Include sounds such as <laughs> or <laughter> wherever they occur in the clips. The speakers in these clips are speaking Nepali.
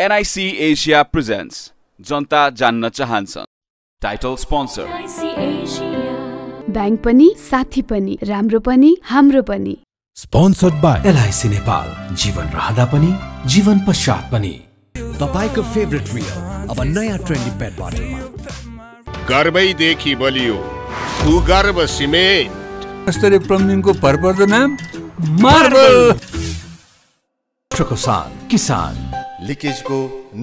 एनआइसी एसिया प्रेजेन्ट्स जनता जान्न चाहन्छ टाइटल स्पोन्सर ब्याङ्क पनि साथी पनि राम्रो पनि हाम्रो पनि स्पोन्सर्ड बाई एलआइसी नेपाल जीवन रहँदा पनि जीवन पश्चात पनि तपाईँको फेभरेट रियल अब नयाँ ट्रेन्डी पेट बोतलमा गर्वैदेखि बलियो भूगर्भ सिमेन्ट स्तरीय प्लम्बिङको भरपर्दो नाम मार्बल किसान लिकेजको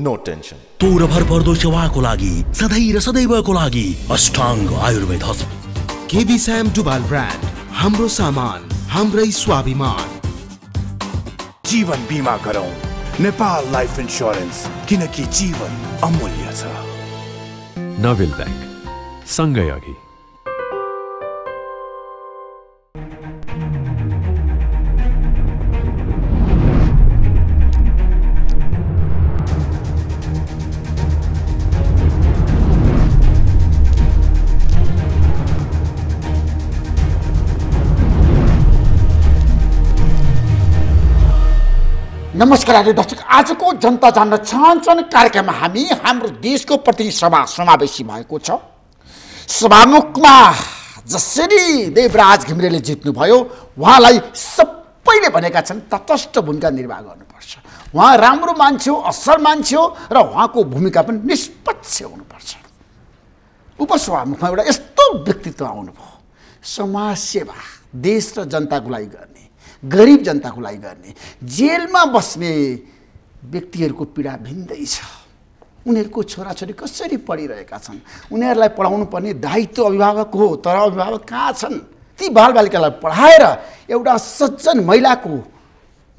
नो टेन्सन पूर्णभर पर्दो सेवाको लागि सधैँ र सदैवको लागि अष्टाङ्ग आयुर्वेद हस्पिटल केबी स्याम डुबाल ब्रान्ड हाम्रो सामान हाम्रै स्वाभिमान जीवन बीमा गरौँ नेपाल लाइफ इन्स्योरेन्स किनकि जीवन अमूल्य छ नोबेल ब्याङ्क सँगै अघि नमस्कार आदि दर्शक आजको जनता जान्न चाहन्छन् कार्यक्रममा हामी हाम्रो देशको प्रतिनिधि सभा समावेशी भएको छ सभामुखमा जसरी देवराज घिमरेले जित्नुभयो उहाँलाई सबैले भनेका छन् तटस्थ भूमिका निर्वाह गर्नुपर्छ उहाँ राम्रो मान्छे हो असल मान्छे हो र उहाँको भूमिका पनि निष्पक्ष हुनुपर्छ उपसभामुखमा एउटा यस्तो व्यक्तित्व आउनुभयो समाजसेवा देश र जनताको लागि गर्ने गरिब जनताको लागि गर्ने जेलमा बस्ने व्यक्तिहरूको पीडा भिन्दै छ उनीहरूको छोराछोरी कसरी पढिरहेका छन् उनीहरूलाई पढाउनु पर्ने दायित्व अभिभावक हो तर अभिभावक कहाँ छन् ती बालबालिकालाई पढाएर एउटा सज्जन महिलाको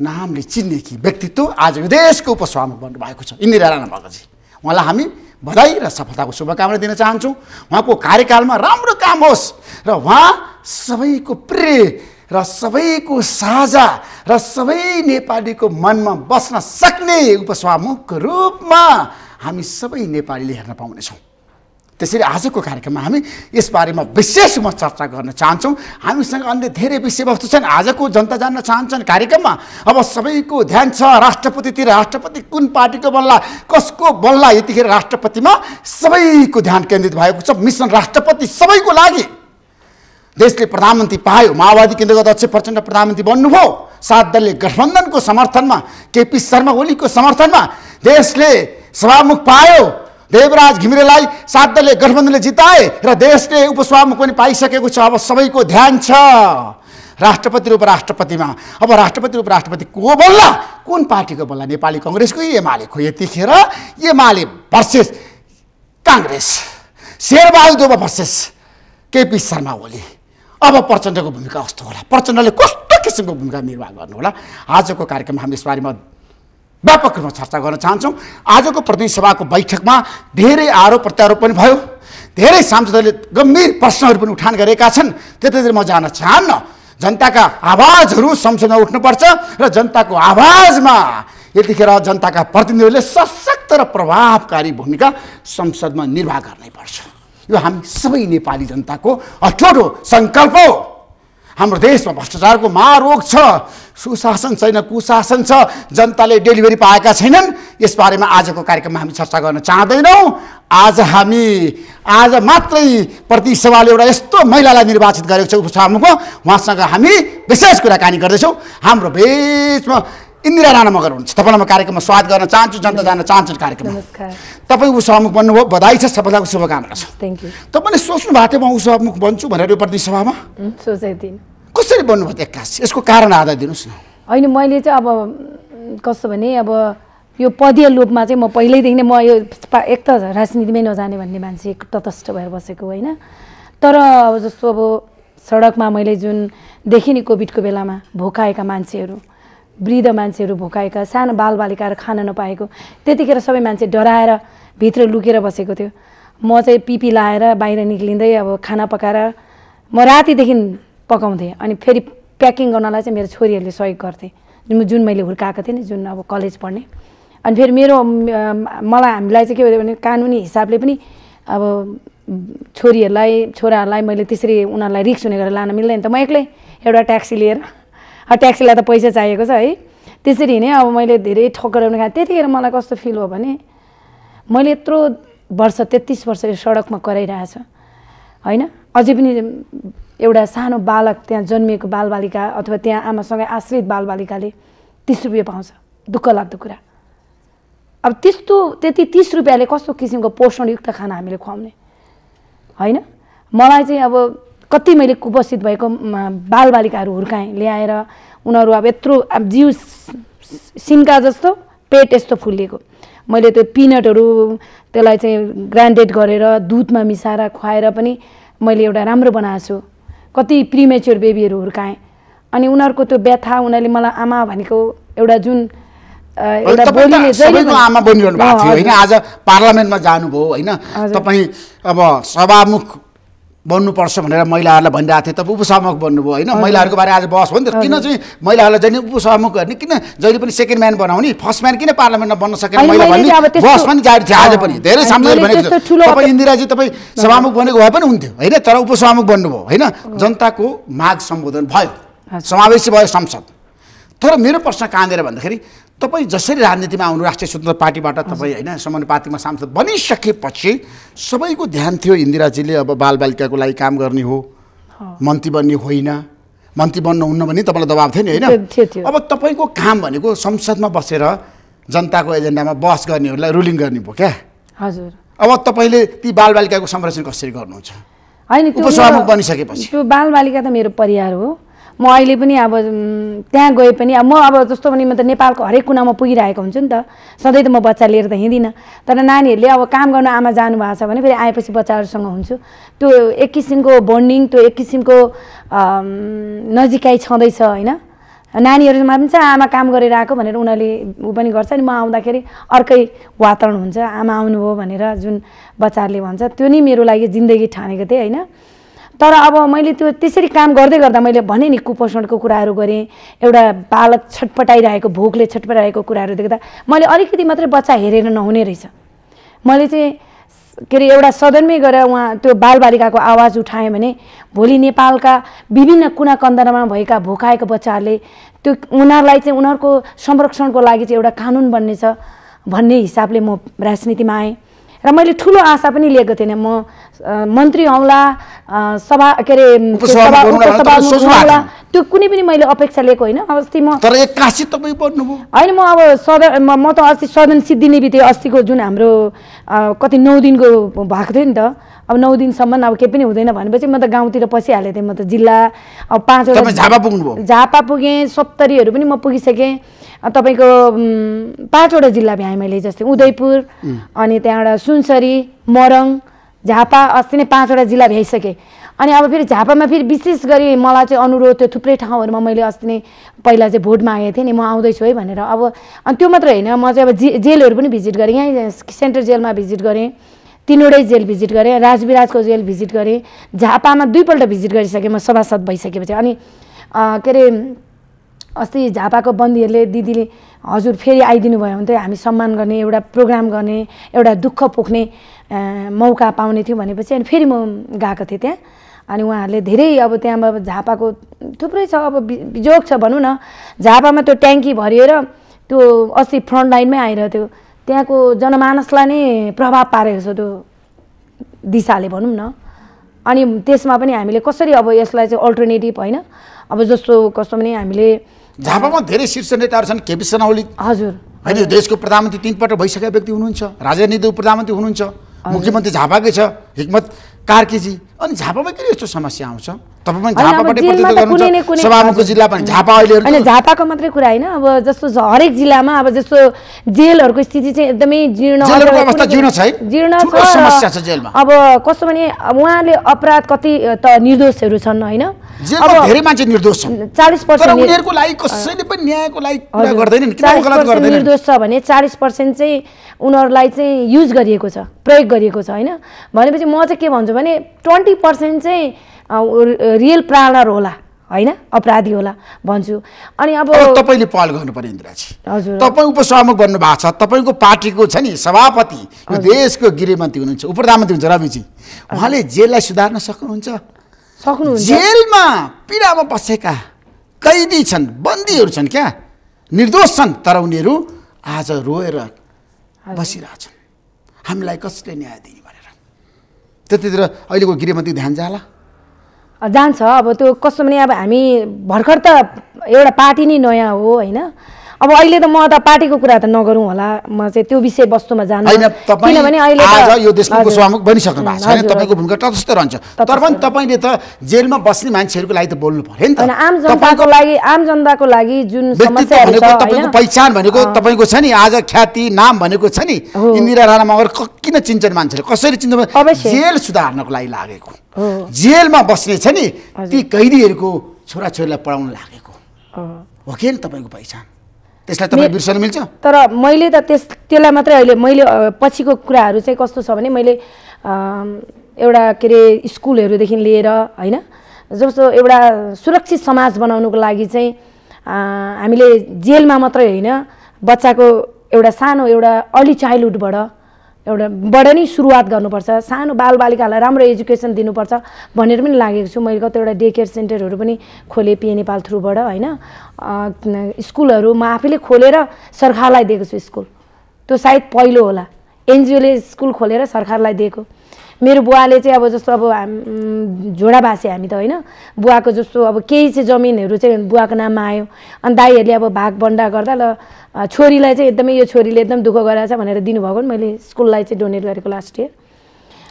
नामले चिन्ने कि व्यक्तित्व आज विदेशको देशको उपस्वामी बन्नुभएको छ इन्दिरा राणा भगतजी उहाँलाई हामी बधाई र सफलताको शुभकामना दिन चाहन्छौँ उहाँको कार्यकालमा राम्रो काम होस् र उहाँ सबैको प्रिय र सबैको साझा र सबै नेपालीको मनमा बस्न सक्ने उपस्वामुखको रूपमा हामी सबै नेपालीले हेर्न पाउनेछौँ त्यसरी आजको कार्यक्रममा हामी यसबारेमा विशेष म चर्चा गर्न चाहन्छौँ हामीसँग अन्य धेरै विषयवस्तु छन् आजको जनता जान्न चाहन्छन् कार्यक्रममा अब सबैको ध्यान छ राष्ट्रपतितिर राष्ट्रपति कुन पार्टीको बल्ला कसको बल्ला यतिखेर राष्ट्रपतिमा सबैको ध्यान केन्द्रित भएको छ मिसन राष्ट्रपति सबैको लागि देशले प्रधानमन्त्री पायो माओवादी केन्द्रको अध्यक्ष प्रचण्ड प्रधानमन्त्री बन्नुभयो सात दलले गठबन्धनको समर्थनमा केपी शर्मा ओलीको समर्थनमा देशले सभामुख पायो देवराज घिमिरेलाई सात दलले गठबन्धनले जिताए र देशले उपसभामुख पनि पाइसकेको छ अब सबैको ध्यान छ राष्ट्रपति र उपराष्ट्रपतिमा अब राष्ट्रपति र उपराष्ट्रपति को बोल्ला कुन पार्टीको बोल्ला नेपाली कङ्ग्रेसको एमालेको यतिखेर Emale versus Congress Sher Bahadur versus KP Sharma Oli अब प्रचण्डको भूमिका कस्तो होला प्रचण्डले कस्तो किसिमको भूमिका निर्वाह गर्नु होला आजको कार्यक्रममा हामी यसबारेमा व्यापक रूपमा चर्चा गर्न चाहन्छौँ आजको प्रतिनिधि सभाको बैठकमा धेरै आरोप प्रत्यारोप पनि भयो धेरै सांसदहरूले गम्भीर प्रश्नहरू पनि उठान गरेका छन् त्यतातिर म जान चाहन्न जनताका आवाजहरू संसदमा उठ्नुपर्छ र जनताको आवाजमा यतिखेर जनताका प्रतिनिधिहरूले सशक्त र प्रभावकारी भूमिका संसदमा निर्वाह गर्नै पर्छ यो हामी सबै नेपाली जनताको अठोटो सङ्कल्प हो हाम्रो देशमा भ्रष्टाचारको महारोग छ सुशासन छैन कुशासन छ जनताले डेलिभरी पाएका छैनन् यसबारेमा आजको कार्यक्रममा हामी चर्चा गर्न चाहँदैनौँ आज हामी आज मात्रै प्रति प्रतिसभाले एउटा यस्तो महिलालाई निर्वाचित गरेको छ उपसभामुखमा उहाँसँग हामी विशेष कुराकानी गर्दैछौँ हाम्रो बिचमा इन्दिरा राणा मगर हुनुहुन्छ तपाईँलाई म कार्यक्रममा स्वागत गर्न चाहन्छु जनता जान चाहन्छु कार्यक्रममा तपाईँ उपसभामुख बन्नुभयो बधाई छ सबैलाई शुभकामना छ तपाईँले सोच्नु भएको थियो म उपसभामुख बन्छु भनेर यो प्रतिनिधि सभामा कसरी बन्नुभयो एक्कासी यसको कारण आधार दिनुहोस् न होइन मैले चाहिँ अब कस्तो भने अब यो पदीय लोपमा चाहिँ म पहिल्यैदेखि नै म यो एक त राजनीतिमै नजाने भन्ने मान्छे तटस्थ भएर बसेको होइन तर अब जस्तो अब सडकमा मैले जुन देखेँ नि कोभिडको बेलामा भोकाएका मान्छेहरू वृद्ध मान्छेहरू भोकाएका सानो बालबालिकाहरू खान नपाएको त्यतिखेर सबै मान्छे डराएर भित्र लुकेर बसेको थियो म चाहिँ पिपी लाएर बाहिर निक्लिँदै अब खाना पकाएर म रातिदेखि पकाउँथेँ अनि फेरि प्याकिङ गर्नलाई चाहिँ मेरो छोरीहरूले सहयोग गर्थे जुन मैले हुर्काएको थिएँ नि जुन अब कलेज पढ्ने अनि फेरि मेरो मलाई हामीलाई चाहिँ के भयो भने कानुनी हिसाबले पनि अब छोरीहरूलाई छोराहरूलाई मैले त्यसरी उनीहरूलाई रिक्स हुने गरेर लान मिल्दैन त म एक्लै एउटा ट्याक्सी लिएर ट्याक्सीलाई त पैसा चाहिएको छ है त्यसरी नै अब मैले धेरै ठक्कराउनु खाएँ त्यतिखेर मलाई कस्तो फिल हो भने मैले यत्रो वर्ष तेत्तिस वर्ष यो सडकमा कराइरहेछ होइन अझै पनि एउटा सानो बालक त्यहाँ जन्मिएको बालबालिका अथवा त्यहाँ आमासँगै आश्रित बालबालिकाले तिस रुपियाँ पाउँछ दुःख लाग्दो कुरा अब त्यस्तो त्यति तिस रुपियाँले कस्तो किसिमको पोषणयुक्त खाना हामीले खुवाउने होइन मलाई चाहिँ अब कति मैले उपस्थित भएको बालबालिकाहरू हुर्काएँ ल्याएर उनीहरू अब यत्रो अब जिउ सिन्का जस्तो पेट यस्तो फुलिएको मैले त्यो पिनटहरू त्यसलाई चाहिँ ग्रान्डेड गरेर दुधमा मिसाएर खुवाएर पनि मैले एउटा राम्रो बनाएको छु कति प्रिमेच्योर बेबीहरू हुर्काएँ अनि उनीहरूको त्यो व्यथा उनीहरूले मलाई आमा भनेको एउटा जुन एउटा आमा बनिरहनु भएको थियो होइन आज पार्लियामेन्टमा जानुभयो होइन तपाईँ अब सभामुख बन्नुपर्छ भनेर महिलाहरूलाई भनिरहेको थिएँ तपाईँ उपसभामुख बन्नुभयो होइन महिलाहरूको बारे आज बस भयो किन चाहिँ महिलाहरूलाई जहिले उपसभामुख गर्ने किन जहिले पनि सेकेन्ड म्यान बनाउने फर्स्ट म्यान किन पार्लियामेन्टमा बन्न सकेन महिला भन्ने बस पनि जारी थियो आज पनि धेरै सांसदले भनेको थियो तपाईँ इन्दिराजी तपाईँ सभामुख बनेको भए पनि हुन्थ्यो होइन तर उपसभामुख बन्नुभयो होइन जनताको माग सम्बोधन भयो समावेशी भयो संसद तर मेरो प्रश्न कहाँनिर भन्दाखेरि तपाईँ जसरी राजनीतिमा आउनु राष्ट्रिय स्वतन्त्र पार्टीबाट तपाईँ होइन समानुपातिमा सांसद बनिसकेपछि सबैको ध्यान थियो इन्दिराजीले अब बालबालिकाको लागि काम गर्ने हो मन्त्री बन्ने होइन मन्त्री बन्नुहुन्न भने तपाईँलाई दबाब थियो नि होइन अब तपाईँको काम भनेको संसदमा बसेर जनताको एजेन्डामा बहस गर्नेहरूलाई रुलिङ गर्ने भयो क्या हजुर अब तपाईँले ती बालबालिकाको संरक्षण कसरी गर्नुहुन्छ होइन त्यो बालबालिका त मेरो परिवार हो म अहिले पनि अब त्यहाँ गए पनि अब म अब जस्तो पनि म त नेपालको हरेक कुनामा पुगिरहेको हुन्छु नि त सधैँ त म बच्चा लिएर त हिँड्दिनँ तर नानीहरूले अब काम गर्न आमा जानुभएको छ भने फेरि आएपछि बच्चाहरूसँग हुन्छु त्यो एक किसिमको बन्डिङ त्यो एक किसिमको नजिकाइ छँदैछ होइन नानीहरूमा पनि छ आमा काम गरेर आएको भनेर उनीहरूले ऊ पनि गर्छ अनि म आउँदाखेरि अर्कै वातावरण हुन्छ आमा आउनुभयो भनेर जुन बच्चाहरूले भन्छ त्यो नै मेरो लागि जिन्दगी ठानेको थिएँ होइन तर अब मैले त्यो त्यसरी काम गर्दै गर्दा मैले भने नि कुपोषणको कुराहरू गरेँ एउटा बालक छटपटाइरहेको भोकले छटपटाइरहेको कुराहरू देख्दा मैले अलिकति मात्रै बच्चा हेरेर नहुने रहेछ मैले चाहिँ के अरे एउटा सदनमै गएर उहाँ त्यो बालबालिकाको आवाज उठाएँ भने भोलि नेपालका विभिन्न कुना कन्दरामा भएका भोकाएको बच्चाहरूले त्यो उनीहरूलाई चाहिँ उनीहरूको संरक्षणको लागि चाहिँ एउटा कानुन बन्नेछ भन्ने हिसाबले म राजनीतिमा आएँ र मैले ठुलो आशा पनि लिएको थिइनँ म मन्त्री आउँला सभा के अरे त्यो कुनै पनि मैले अपेक्षा लिएको होइन अस्ति म बन्नु होइन म अब सदन म त अस्ति सदन सिद्धिने बित्तिकै अस्तिको जुन हाम्रो कति नौ दिनको भएको थियो नि त अब नौ दिनसम्म अब केही पनि हुँदैन भनेपछि म त गाउँतिर पसिहालेको थिएँ म त जिल्ला अब पाँचवटा झापा पुगेँ सप्तरीहरू पनि म पुगिसकेँ तपाईँको पाँचवटा जिल्ला भ्याएँ मैले जस्तै उदयपुर अनि त्यहाँबाट सुनसरी मोरङ झापा अस्ति नै पाँचवटा जिल्ला भ्याइसकेँ अनि अब फेरि झापामा फेरि विशेष गरी मलाई चाहिँ अनुरोध त्यो थुप्रै ठाउँहरूमा मैले अस्ति नै पहिला चाहिँ भोट मागेको थिएँ नि म आउँदैछु है भनेर अब अनि त्यो मात्र होइन म चाहिँ अब जे जेलहरू पनि भिजिट गरेँ यहीँ सेन्ट्रल जेलमा भिजिट गरेँ तिनवटै जेल भिजिट गरेँ राजविराजको जेल भिजिट गरेँ झापामा दुईपल्ट भिजिट गरिसकेँ म सभासद भइसकेपछि अनि के अरे अस्ति झापाको बन्दीहरूले दिदीले हजुर फेरि आइदिनु भयो भने त हामी सम्मान गर्ने एउटा प्रोग्राम गर्ने एउटा दुःख पोख्ने मौका पाउने थियो भनेपछि अनि फेरि म गएको थिएँ त्यहाँ अनि उहाँहरूले धेरै अब त्यहाँ अब झापाको थुप्रै छ अब बिजोग छ भनौँ न झापामा त्यो ट्याङ्की भरिएर त्यो अस्ति फ्रन्ट लाइनमै आइरहेको त्यहाँको जनमानसलाई नै प्रभाव पारेको छ त्यो दिशाले भनौँ न अनि त्यसमा पनि हामीले कसरी अब यसलाई चाहिँ अल्टरनेटिभ होइन अब जस्तो कस्तो पनि हामीले झापामा धेरै शीर्ष नेताहरू छन् केपी ओली हजुर होइन देशको प्रधानमन्त्री तिनपटक भइसकेका व्यक्ति हुनुहुन्छ राजनीति प्रधानमन्त्री हुनुहुन्छ मुख्यमन्त्री झापाकै छ हिक्मत कार्केजी अनि झापामा किन यस्तो समस्या आउँछ तपाईँ झापाबाटै सभामुखको जिल्ला पनि झापा अहिले होइन झापाको मात्रै कुरा होइन अब जस्तो हरेक जिल्लामा अब जस्तो जेलहरूको स्थिति चाहिँ एकदमै जीर्ण अवस्था जीर्ण छ समस्या छ जेलमा अब कस्तो भने उहाँले अपराध कति त निर्दोषहरू छन् होइन धेरै मान्छे निर्दोष छन् चालिस पर्सेन्ट उनीहरूको लागि कसैले पनि न्यायको लागि कुरा गर्दैन निर्दोष छ भने चालिस पर्सेन्ट चाहिँ उनीहरूलाई चाहिँ युज गरिएको छ प्रयोग गरिएको छ होइन भनेपछि म चाहिँ के भन्छु भने ट्वेन्टी पर्सेन्ट चाहिँ रियल प्राणर होला होइन अपराधी होला भन्छु अनि अब तपाईँले पहल गर्नुपर्ने इन्द्राजी हजुर तपाईँ उपसभामुख बन्नु भएको छ तपाईँको पार्टीको छ नि सभापति यो देशको गृहमन्त्री हुनुहुन्छ उप प्रधानमन्त्री हुनुहुन्छ रविजी उहाँले जेललाई सुधार्न सक्नुहुन्छ सक्नुहुन्छ जेलमा पीडामा बसेका कैदी छन् बन्दीहरू छन् क्या निर्दोष छन् तर उनीहरू आज रोएर बसिरहेछन् हामीलाई कसले न्याय दिने त्यतिर अहिलेको गृहमन्त्री ध्यान जाला जान्छ अब त्यो कस्तो भने अब हामी भर्खर त एउटा पार्टी नै नयाँ हो होइन अब अहिले त म त पार्टीको कुरा त नगरौँ होला म चाहिँ त्यो विषय वस्तुमा जानु किनभने अहिले आज यो देशको स्वामुख बनिसक्नु भएको छैन तपाईँको भूमिका तटस्थ रहन्छ तर पनि तपाईँले त जेलमा बस्ने मान्छेहरूको लागि त बोल्नु पर्यो नि त आम जनताको लागि आम जनताको लागि जुन समस्या तपाईँको पहिचान भनेको तपाईँको छ नि आज ख्याति नाम भनेको छ नि इन्दिरा राणा मगर किन चिन्छन् मान्छेले कसरी चिन्छ जेल सुधार्नको लागि लागेको जेलमा बस्ने छ नि ती कैदीहरूको छोराछोरीलाई पढाउन लागेको हो कि तपाईँको पहिचान त्यसलाई तपाईँ बिर्सन मिल्छ तर मैले त त्यस त्यसलाई मात्रै अहिले मैले पछिको कुराहरू चाहिँ कस्तो छ भने मैले एउटा के अरे स्कुलहरूदेखि लिएर होइन जस्तो एउटा सुरक्षित समाज बनाउनुको लागि चाहिँ हामीले जेलमा मात्रै होइन बच्चाको एउटा सानो एउटा अर्ली चाइल्डहुडबाट एउटा बाट नै सुरुवात गर्नुपर्छ सानो बालबालिकाहरूलाई राम्रो एजुकेसन दिनुपर्छ भनेर पनि लागेको छु मैले कतिवटा डे केयर सेन्टरहरू पनि खोलेँ पिए नेपाल थ्रुबाट होइन स्कुलहरू म आफैले खोलेर सरकारलाई दिएको छु स्कुल त्यो सायद पहिलो होला एनजिओले स्कुल खोलेर सरकारलाई दिएको मेरो बुवाले चाहिँ अब जस्तो अब झोडा भाषे हामी त होइन बुवाको जस्तो अब केही चाहिँ जमिनहरू चाहिँ बुवाको नाममा आयो अनि दाईहरूले अब भाग बन्डा गर्दा ल छोरीलाई चाहिँ एकदमै यो छोरीले एकदम दुःख गराएको छ भनेर दिनुभएको नि मैले स्कुललाई चाहिँ डोनेट गरेको लास्ट इयर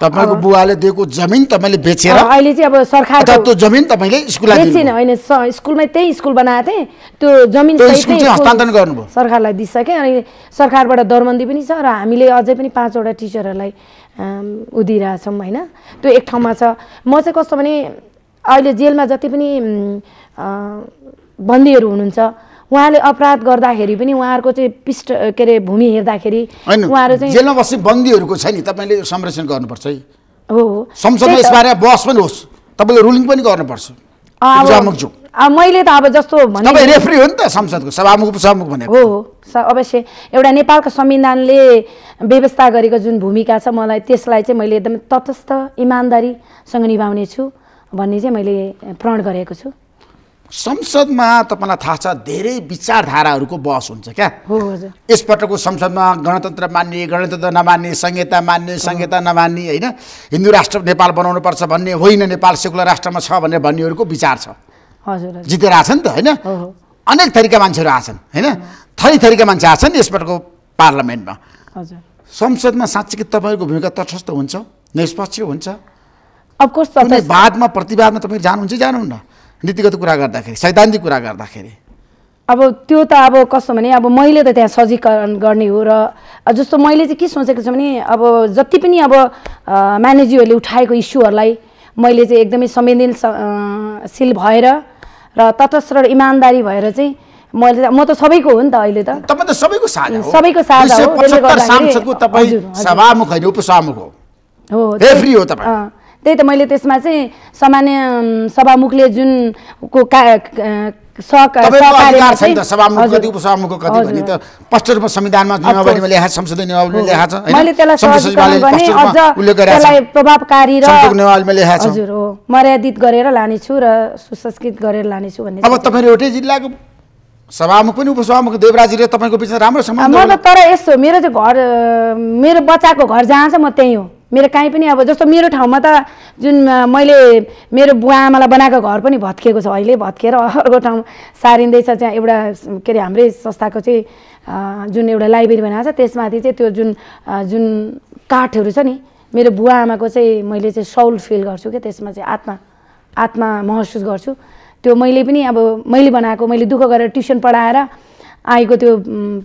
तपाईँको बुवाले दिएको जमिन तपाईँले बेचेर अहिले चाहिँ अब सरकार त्यो जमिन तपाईँले स्कुललाई बेचेन होइन स्कुलमै त्यही स्कुल बनाएको थिएँ त्यो जमिन हस्तान्तरण गर्नुभयो सरकारलाई दिइसकेँ अनि सरकारबाट दरबन्दी पनि छ र हामीले अझै पनि पाँचवटा टिचरहरूलाई उदिरहेछौँ होइन त्यो एक ठाउँमा छ म चाहिँ कस्तो भने अहिले जेलमा जति पनि बन्दीहरू हुनुहुन्छ उहाँले अपराध गर्दाखेरि पनि उहाँहरूको चाहिँ पृष्ठ के अरे भूमि हेर्दाखेरि उहाँहरू चाहिँ जेलमा बस्ने बन्दीहरूको छ नि तपाईँले संरक्षण गर्नुपर्छ है हो संसदमा यसबारे बहस पनि होस् तपाईँले रुलिङ पनि गर्नुपर्छ मैले त अब जस्तो रेफ्री हो नि त संसदको सभामुख उपसभामुख भनेको हो अवश्य एउटा नेपालको संविधानले व्यवस्था गरेको जुन भूमिका छ मलाई त्यसलाई चाहिँ मैले एकदम तटस्थ इमान्दारीसँग निभाउने छु भन्ने चाहिँ मैले प्रण गरेको छु संसदमा तपाईँलाई थाहा छ धेरै विचारधाराहरूको बहस हुन्छ क्या हो हजुर यसपटकको संसदमा गणतन्त्र मान्ने गणतन्त्र नमान्ने संहिता मान्ने संहिता नमान्ने होइन हिन्दू राष्ट्र नेपाल पर्छ भन्ने होइन नेपाल सेकुलर राष्ट्रमा छ भनेर भन्नेहरूको विचार छ हजुर जितेर नि त होइन अनेक थरीका मान्छेहरू आछन् होइन थरी थरीका मान्छे आएको नि यसपटकको पार्लियामेन्टमा हजुर संसदमा साँच्चीकै तपाईँको भूमिका तटस्थ हुन्छ निष्पक्ष हुन्छ अफकोर्स वादमा प्रतिवादमा तपाईँ जानुहुन्छ जानुहुन्न नीतिगत कुरा गर्दाखेरि सैद्धान्तिक कुरा गर्दाखेरि अब त्यो त अब कस्तो भने अब मैले त त्यहाँ सजीकरण गर्ने हो र जस्तो मैले चाहिँ के सोचेको छु भने अब जति पनि अब म्यानेजीहरूले उठाएको इस्युहरूलाई मैले चाहिँ एकदमै संवेदनशील भएर र तटस्थ र इमान्दारी भएर चाहिँ मैले म त सबैको हो नि त अहिले त तपाईँ त सबैको सबैको सांसदको तपाईँ सभामुख होइन उपसभामुख हो त्यही त मैले त्यसमा चाहिँ सामान्य सभामुखले जुन को प्रभावकारी र हजुर हो मर्यादित गरेर लानेछु र सुसंस्कृत गरेर लानेछु भन्ने अब तपाईँहरू एउटै जिल्लाको सभामुख पनि उपसभामुख देवराजीले तपाईँको बिचमा राम्रो सम्बन्ध म त तर यस्तो मेरो चाहिँ घर मेरो बच्चाको घर जहाँ छ म त्यहीँ हो मेरो काहीँ पनि अब जस्तो मेरो ठाउँमा त जुन मैले मेरो बुवा आमालाई बनाएको घर पनि भत्किएको छ अहिले भत्किएर अर्को ठाउँ सारिँदैछ त्यहाँ एउटा के अरे हाम्रै संस्थाको चाहिँ जुन एउटा लाइब्रेरी बनाएको छ त्यसमाथि चाहिँ त्यो जुन जुन काठहरू छ नि मेरो बुवा आमाको चाहिँ मैले चाहिँ सौल फिल गर्छु क्या त्यसमा चाहिँ आत्मा आत्मा महसुस गर्छु त्यो मैले पनि अब मैले बनाएको मैले दुःख गरेर ट्युसन पढाएर आएको त्यो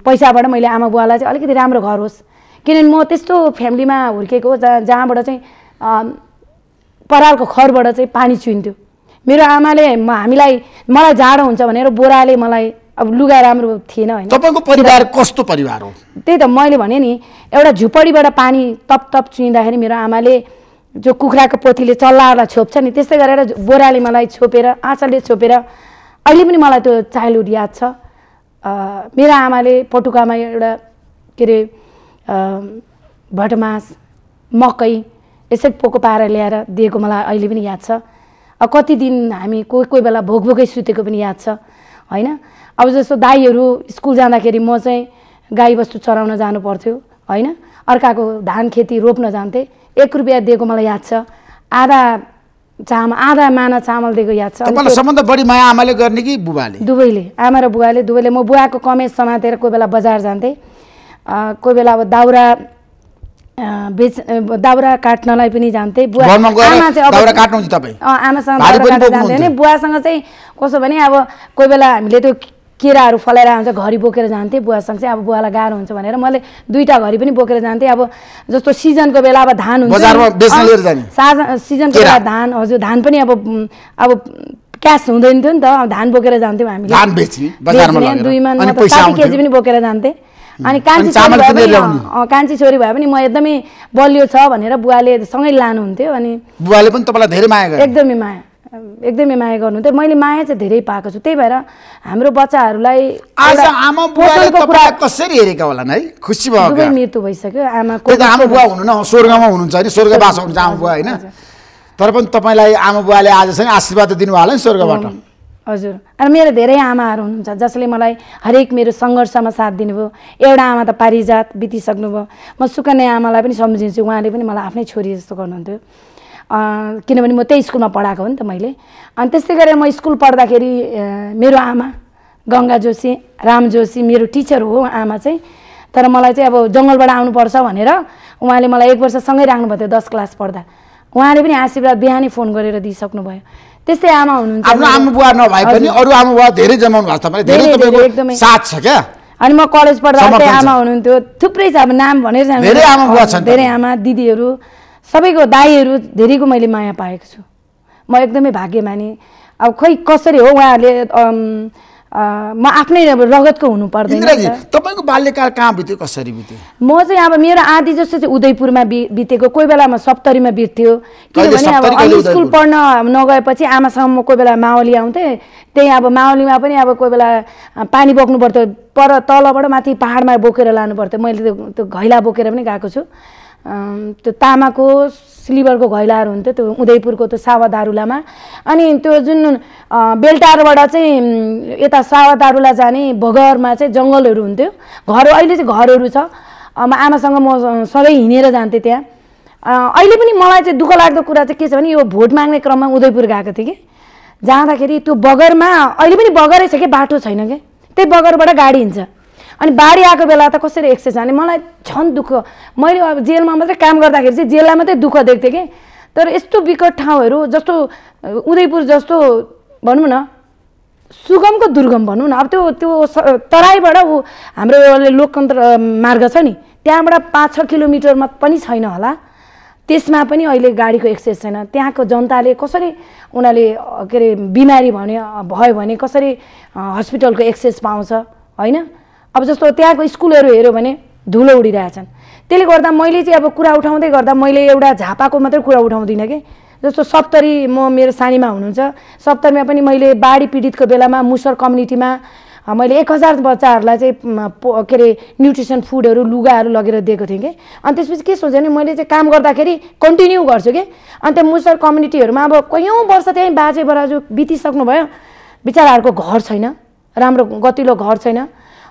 पैसाबाट मैले आमा बुवालाई चाहिँ अलिकति राम्रो घर होस् किनभने म त्यस्तो फ्यामिलीमा हुर्केको जहाँ जहाँबाट चाहिँ परालको खरबाट चाहिँ पानी चुइन्थ्यो मेरो आमाले हामीलाई मलाई जाडो हुन्छ भनेर बोराले मलाई अब लुगा राम्रो थिएन होइन तपाईँको परिवार कस्तो परिवार हो त्यही त मैले भने नि एउटा झुपडीबाट पानी तप तप चुइँदाखेरि मेरो आमाले जो कुखुराको पोथीले चल्लाहरूलाई छोप्छ नि त्यस्तै गरेर बोराले मलाई छोपेर आँचाले छोपेर अहिले पनि मलाई त्यो चाइल्डहुड याद छ मेरो आमाले पटुकामा एउटा के अरे भटमास मकै यसरी पोको पाएर ल्याएर दिएको मलाई अहिले पनि याद छ अब कति दिन हामी कोही कोही बेला भोक भोकै सुतेको पनि याद छ होइन अब जस्तो दाईहरू स्कुल जाँदाखेरि म चाहिँ गाईबस्तु चराउन जानु पर्थ्यो होइन अर्काको धान खेती रोप्न जान्थेँ एक रुपियाँ दिएको मलाई याद छ आधा चामल आधा माना चामल दिएको याद छ सम्बन्ध बढी माया आमाले गर्ने कि बुबाले दुवैले आमा र बुवाले दुवैले म बुवाको कमेज समातेर कोही बेला बजार जान्थेँ कोही बेला अब दाउरा बेच दाउरा काट्नलाई पनि जान्थे बुवा आमा चाहिँ आमासँग बुवासँग चाहिँ कसो भने अब कोही बेला हामीले त्यो केराहरू फलाएर आउँछ घरि बोकेर जान्थेँ बुवासँग चाहिँ अब बुवालाई गाह्रो हुन्छ भनेर मैले दुईवटा घरि पनि बोकेर जान्थेँ अब जस्तो सिजनको बेला अब धान हुन्छ सिजनको बेला धान हजुर धान पनि अब अब क्यास हुँदैन थियो नि त अब धान बोकेर जान्थ्यौँ हामी दुईमा साठी केजी पनि बोकेर जान्थेँ अनि कान्छी छोरी भए पनि कान्छी छोरी भए पनि म एकदमै बलियो छ भनेर बुवाले सँगै लानुहुन्थ्यो अनि बुवाले पनि तपाईँलाई धेरै माया एकदमै माया एकदमै माया गर्नु त मैले माया चाहिँ धेरै पाएको छु त्यही भएर हाम्रो बच्चाहरूलाई कसरी हेरेका होला है खुसी भयो मृत्यु भइसक्यो आमाको आमा बुवा हुनु न स्वर्गमा हुनुहुन्छ होइन स्वर्गवास हुनुहुन्छ आमा बुवा होइन तर पनि तपाईँलाई आमा बुवाले आज चाहिँ आशीर्वाद दिनु होला नि स्वर्गबाट हजुर अनि मेरो धेरै आमाहरू हुनुहुन्छ जसले मलाई हरेक मेरो सङ्घर्षमा साथ दिनुभयो एउटा आमा त पारिजात बितिसक्नुभयो म सुकन्या आमालाई पनि सम्झिन्छु उहाँले पनि मलाई आफ्नै छोरी जस्तो गर्नुहुन्थ्यो किनभने म त्यही स्कुलमा पढाएको हो नि त मैले अनि त्यस्तै गरेर म स्कुल पढ्दाखेरि मेरो आमा गङ्गा जोशी राम जोशी मेरो टिचर हो आमा चाहिँ तर मलाई चाहिँ अब जङ्गलबाट आउनुपर्छ भनेर उहाँले मलाई एक वर्षसँगै राख्नुभएको थियो दस क्लास पढ्दा उहाँले पनि आशीर्वाद बिहानै फोन गरेर दिइसक्नुभयो त्यस्तै आमा हुनुहुन्छ आफ्नो आमा बुवा नभए पनि अरू आमा बुवा धेरै जमाउनु भएको छ धेरै साथ छ क्या अनि म कलेज पढ्दा आमा हुनुहुन्थ्यो थुप्रै छ अब नाम भनेर धेरै आमा बुवा छन् धेरै आमा दिदीहरू सबैको दाईहरू धेरैको मैले माया पाएको छु म एकदमै भाग्यमानी अब खोइ कसरी हो उहाँहरूले म आफ्नै अब रगतको हुनु पर्दैन तपाईँको बाल्यकाल कहाँ बित्यो कसरी बित्यो म चाहिँ अब मेरो आधी जस्तो चाहिँ उदयपुरमा बि बितेको कोही बेलामा सप्तरीमा बित्थ्यो किनभने अब स्कुल पढ्न नगएपछि आमासँग म कोही बेला माओली आउँथेँ त्यही अब माओलीमा पनि अब कोही बेला पानी बोक्नु पर्थ्यो पर तलबाट माथि पाहाडमा बोकेर लानु पर्थ्यो मैले त्यो घैला बोकेर पनि गएको छु त्यो तामाको सिलिभरको घैलाहरू हुन्थ्यो त्यो उदयपुरको त्यो सावादारुलामा अनि त्यो जुन बेलटारबाट चाहिँ यता सावादारुला जाने बगरमा चाहिँ जङ्गलहरू हुन्थ्यो घर अहिले चाहिँ घरहरू छ म आमासँग म सधैँ हिँडेर जान्थेँ त्यहाँ अहिले पनि मलाई चाहिँ दुःख लाग्दो कुरा चाहिँ के छ भने यो भोट माग्ने क्रममा उदयपुर गएको थिएँ कि जाँदाखेरि त्यो बगरमा अहिले पनि बगरै छ कि बाटो छैन कि त्यही बगरबाट गाडी हिँड्छ अनि बाढी आएको बेला त कसरी एक्सेस जाने मलाई झन् दुःख मैले अब जेलमा मात्रै काम गर्दाखेरि चाहिँ जेललाई मात्रै दुःख देख्थेँ कि तर यस्तो विकट ठाउँहरू जस्तो उदयपुर जस्तो भनौँ न सुगमको दुर्गम भनौँ न अब त्यो त्यो तराईबाट ऊ हाम्रो लोकतन्त्र मार्ग छ नि त्यहाँबाट पाँच छ किलोमिटरमा पनि छैन होला त्यसमा पनि अहिले गाडीको एक्सेस छैन त्यहाँको जनताले कसरी उनीहरूले के अरे बिमारी भन्यो भयो भने कसरी हस्पिटलको एक्सेस पाउँछ होइन अब जस्तो त्यहाँको स्कुलहरू हेऱ्यो भने धुलो उडिरहेछन् त्यसले गर्दा मैले चाहिँ अब कुरा उठाउँदै गर्दा मैले एउटा झापाको मात्रै कुरा उठाउँदिनँ कि जस्तो सप्तरी म मेरो सानीमा हुनुहुन्छ सप्तरीमा पनि मैले बाढी पीडितको बेलामा मुसर कम्युनिटीमा मैले एक हजार बच्चाहरूलाई चाहिँ के अरे न्युट्रिसन फुडहरू लुगाहरू लगेर दिएको थिएँ कि अनि त्यसपछि के सोचेँ भने मैले चाहिँ काम गर्दाखेरि कन्टिन्यू गर्छु कि अनि त्यो मुसर कम्युनिटीहरूमा अब कयौँ वर्ष त्यहीँ बाजे बराजु बितिसक्नु भयो बिचराहरूको घर छैन राम्रो गतिलो घर छैन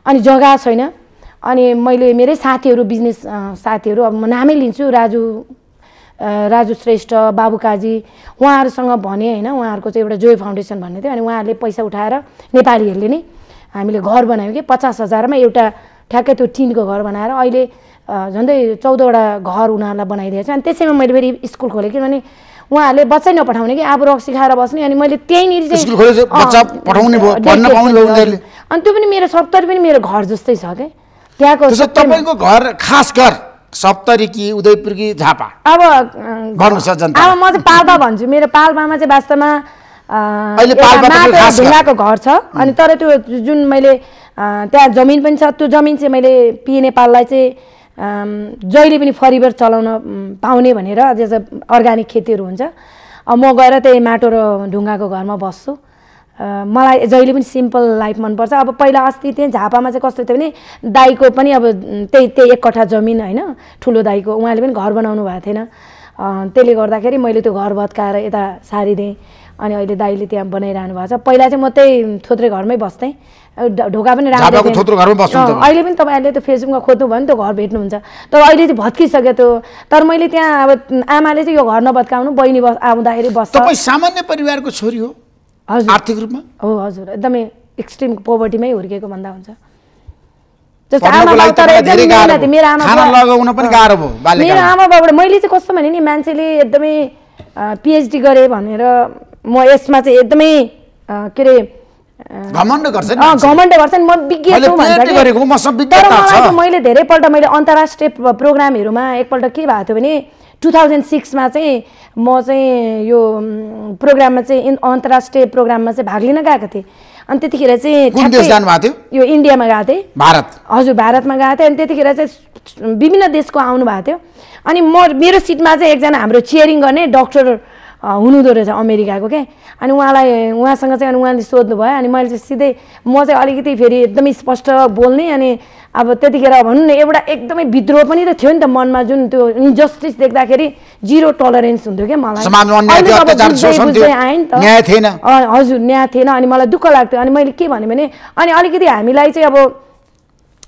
अनि जग्गा छैन अनि मैले मेरै साथीहरू बिजनेस साथीहरू अब म नामै लिन्छु राजु राजु श्रेष्ठ बाबु काजी उहाँहरूसँग भने होइन उहाँहरूको चाहिँ एउटा जोय फाउन्डेसन भन्ने थियो अनि उहाँहरूले पैसा उठाएर नेपालीहरूले नै हामीले घर बनायौँ कि पचास हजारमा एउटा ठ्याक्कै त्यो टिनको घर बनाएर अहिले झन्डै चौधवटा घर उनीहरूलाई बनाइदिएको छ अनि त्यसैमा मैले फेरि स्कुल खोलेँ किनभने उहाँहरूले बच्चै नपठाउने कि अब रक्सी खाएर बस्ने अनि मैले त्यहीँनिर चाहिँ अनि त्यो पनि मेरो सप्तरी पनि मेरो घर जस्तै छ क्या त्यहाँको तपाईँको घर खास घर सप्तरी कि उदयपुर कि झापा अब अब म चाहिँ पाल्पा भन्छु मेरो पाल्पामा चाहिँ वास्तवमा ढुङ्गाको घर छ अनि तर त्यो जुन मैले त्यहाँ जमिन पनि छ त्यो जमिन चाहिँ मैले पिए नेपाललाई चाहिँ जहिले पनि फरिबर चलाउन पाउने भनेर जस्तो अर्ग्यानिक खेतीहरू हुन्छ म गएर त्यही माटो र ढुङ्गाको घरमा बस्छु मलाई जहिले पनि सिम्पल लाइफ मनपर्छ अब पहिला अस्ति त्यहाँ झापामा चाहिँ कस्तो थियो भने दाईको पनि अब त्यही त्यही एक कट्ठा जमिन होइन ठुलो दाईको उहाँले पनि घर बनाउनु भएको थिएन त्यसले गर्दाखेरि मैले त्यो घर भत्काएर यता सारिदिएँ अनि अहिले दाईले त्यहाँ बनाइरहनु भएको छ पहिला चाहिँ म त्यही थोत्रे घरमै बस्थेँ ढोका पनि राम्रो अहिले पनि तपाईँहरूले त्यो फेसबुकमा खोज्नु भयो भने त्यो घर भेट्नुहुन्छ तर अहिले चाहिँ भत्किसक्यो त्यो तर मैले त्यहाँ अब आमाले चाहिँ यो घर नभत्काउनु बहिनी बस आउँदाखेरि बस्छ सामान्य परिवारको छोरी हो आर्थिक रूपमा हो हजुर एकदमै एक्सट्रिम पोभर्टीमै हुर्किएको भन्दा हुन्छ मेरो आमा बाबाबाट मैले चाहिँ कस्तो भने नि मान्छेले एकदमै पिएचडी गरेँ भनेर म यसमा चाहिँ एकदमै के अरे घमण्ड गर्छ घमण्ड गर्छ नि म मैले धेरैपल्ट मैले अन्तर्राष्ट्रिय प्रोग्रामहरूमा एकपल्ट के भएको थियो भने टु थाउजन्ड सिक्समा चाहिँ म चाहिँ यो प्रोग्राममा चाहिँ अन्तर्राष्ट्रिय प्रोग्राममा चाहिँ भाग लिन गएको थिएँ अनि त्यतिखेर चाहिँ यो इन्डियामा गएको थिएँ भारत हजुर भारतमा गएको थिएँ अनि त्यतिखेर चाहिँ विभिन्न देशको आउनुभएको थियो अनि म मेरो सिटमा चाहिँ एकजना हाम्रो चियरिङ गर्ने डक्टर हुनुहुँदो रहेछ अमेरिकाको के अनि उहाँलाई उहाँसँग चाहिँ अनि उहाँले सोध्नु भयो अनि मैले चाहिँ सिधै म चाहिँ अलिकति फेरि एकदमै स्पष्ट बोल्ने अनि अब त्यतिखेर भनौँ न एउटा एकदमै विद्रोह पनि त थियो नि त मनमा जुन त्यो इन्जस्टिस देख्दाखेरि जिरो टलरेन्स हुन्थ्यो क्या मलाई थिएन हजुर न्याय थिएन अनि मलाई दुःख लाग्थ्यो अनि मैले के भने अनि अलिकति हामीलाई चाहिँ अब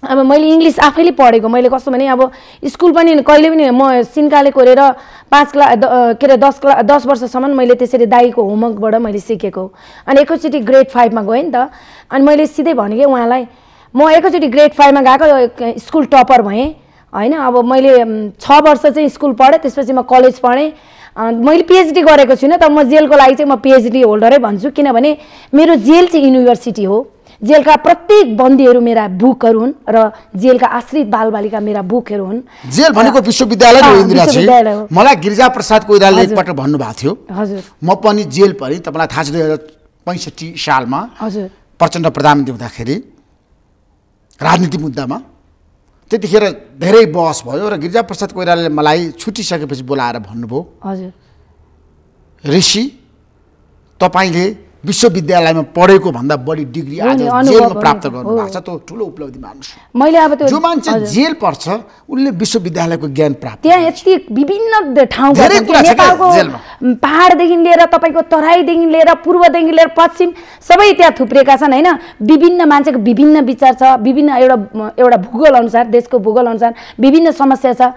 अब मैले इङ्ग्लिस आफैले पढेको मैले कस्तो भने अब स्कुल पनि कहिले पनि म सिन्काले कोरेर पाँच क्ला के अरे दस क्ला दस वर्षसम्म मैले त्यसरी दाईको होमवर्कबाट मैले सिकेको अनि एकैचोटि ग्रेड फाइभमा गएँ नि त अनि मैले सिधै भने कि उहाँलाई म एकैचोटि ग्रेड फाइभमा गएको स्कुल टपर भएँ होइन अब मैले छ वर्ष चाहिँ स्कुल पढेँ त्यसपछि म कलेज पढेँ मैले पिएचडी गरेको छुइनँ त म जेलको लागि चाहिँ म पिएचडी होल्डरै भन्छु किनभने मेरो जेल चाहिँ युनिभर्सिटी हो जेलका प्रत्येक बन्दीहरू मेरा बुकहरू हुन् र जेलका आश्रित बालबालिका मेरा बुकहरू हुन् जेल भनेको विश्वविद्यालय हो मलाई गिरिजा प्रसाद कोइराले एकपल्ट भन्नुभएको थियो हजुर म पनि जेल परेँ तपाईँलाई थाहा छ दुई हजार पैँसठी सालमा हजुर प्रचण्ड प्रधान दिउँदाखेरि राजनीति मुद्दामा त्यतिखेर धेरै बहस भयो र गिरिजा प्रसाद कोइराले मलाई छुटिसकेपछि बोलाएर भन्नुभयो हजुर ऋषि तपाईँले विश्वविद्यालयमा पढेको भन्दा बढी डिग्री आज जेलमा प्राप्त गर्नु छ त्यो ठुलो उपलब्धि मान्छु मैले अब त्यो जो मान्छे जेल पर्छ उसले विश्वविद्यालयको ज्ञान प्राप्त त्यहाँ यति विभिन्न ठाउँ नेपालको पाहाडदेखि लिएर तपाईँको तराईदेखि लिएर पूर्वदेखि लिएर पश्चिम सबै त्यहाँ थुप्रिएका छन् होइन विभिन्न मान्छेको विभिन्न विचार छ विभिन्न एउटा एउटा भूगोल अनुसार देशको भूगोल अनुसार विभिन्न समस्या छ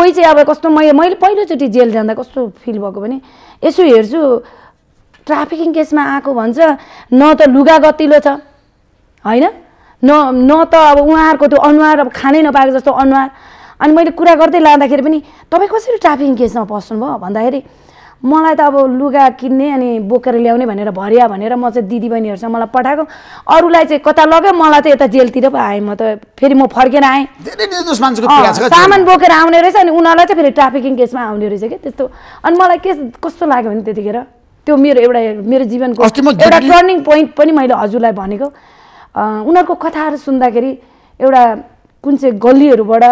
कोही चाहिँ अब कस्तो मैले मैले पहिलोचोटि जेल जाँदा कस्तो फिल भएको भने यसो हेर्छु ट्राफिकिङ केसमा आएको भन्छ न त लुगा गतिलो छ होइन न न त अब उहाँहरूको त्यो अनुहार अब खानै नपाएको जस्तो अनुहार अनि मैले कुरा गर्दै लाँदाखेरि पनि तपाईँ कसरी ट्राफिकिङ केसमा पस्नुभयो भन्दाखेरि मलाई त अब लुगा किन्ने अनि बोकेर ल्याउने भनेर भरिया भनेर म चाहिँ दिदीबहिनीहरूसँग मलाई पठाएको अरूलाई चाहिँ कता लग्यो मलाई त यता जेलतिर पो आएँ म त फेरि म फर्केर आएँ सामान बोकेर आउने रहेछ अनि उनीहरूलाई चाहिँ फेरि ट्राफिकिङ केसमा आउने रहेछ क्या त्यस्तो अनि मलाई के कस्तो लाग्यो भने त्यतिखेर त्यो मेरो एउटा मेरो जीवनको एउटा टर्निङ पोइन्ट पनि मैले हजुरलाई भनेको उनीहरूको कथाहरू सुन्दाखेरि एउटा कुन चाहिँ गल्लीहरूबाट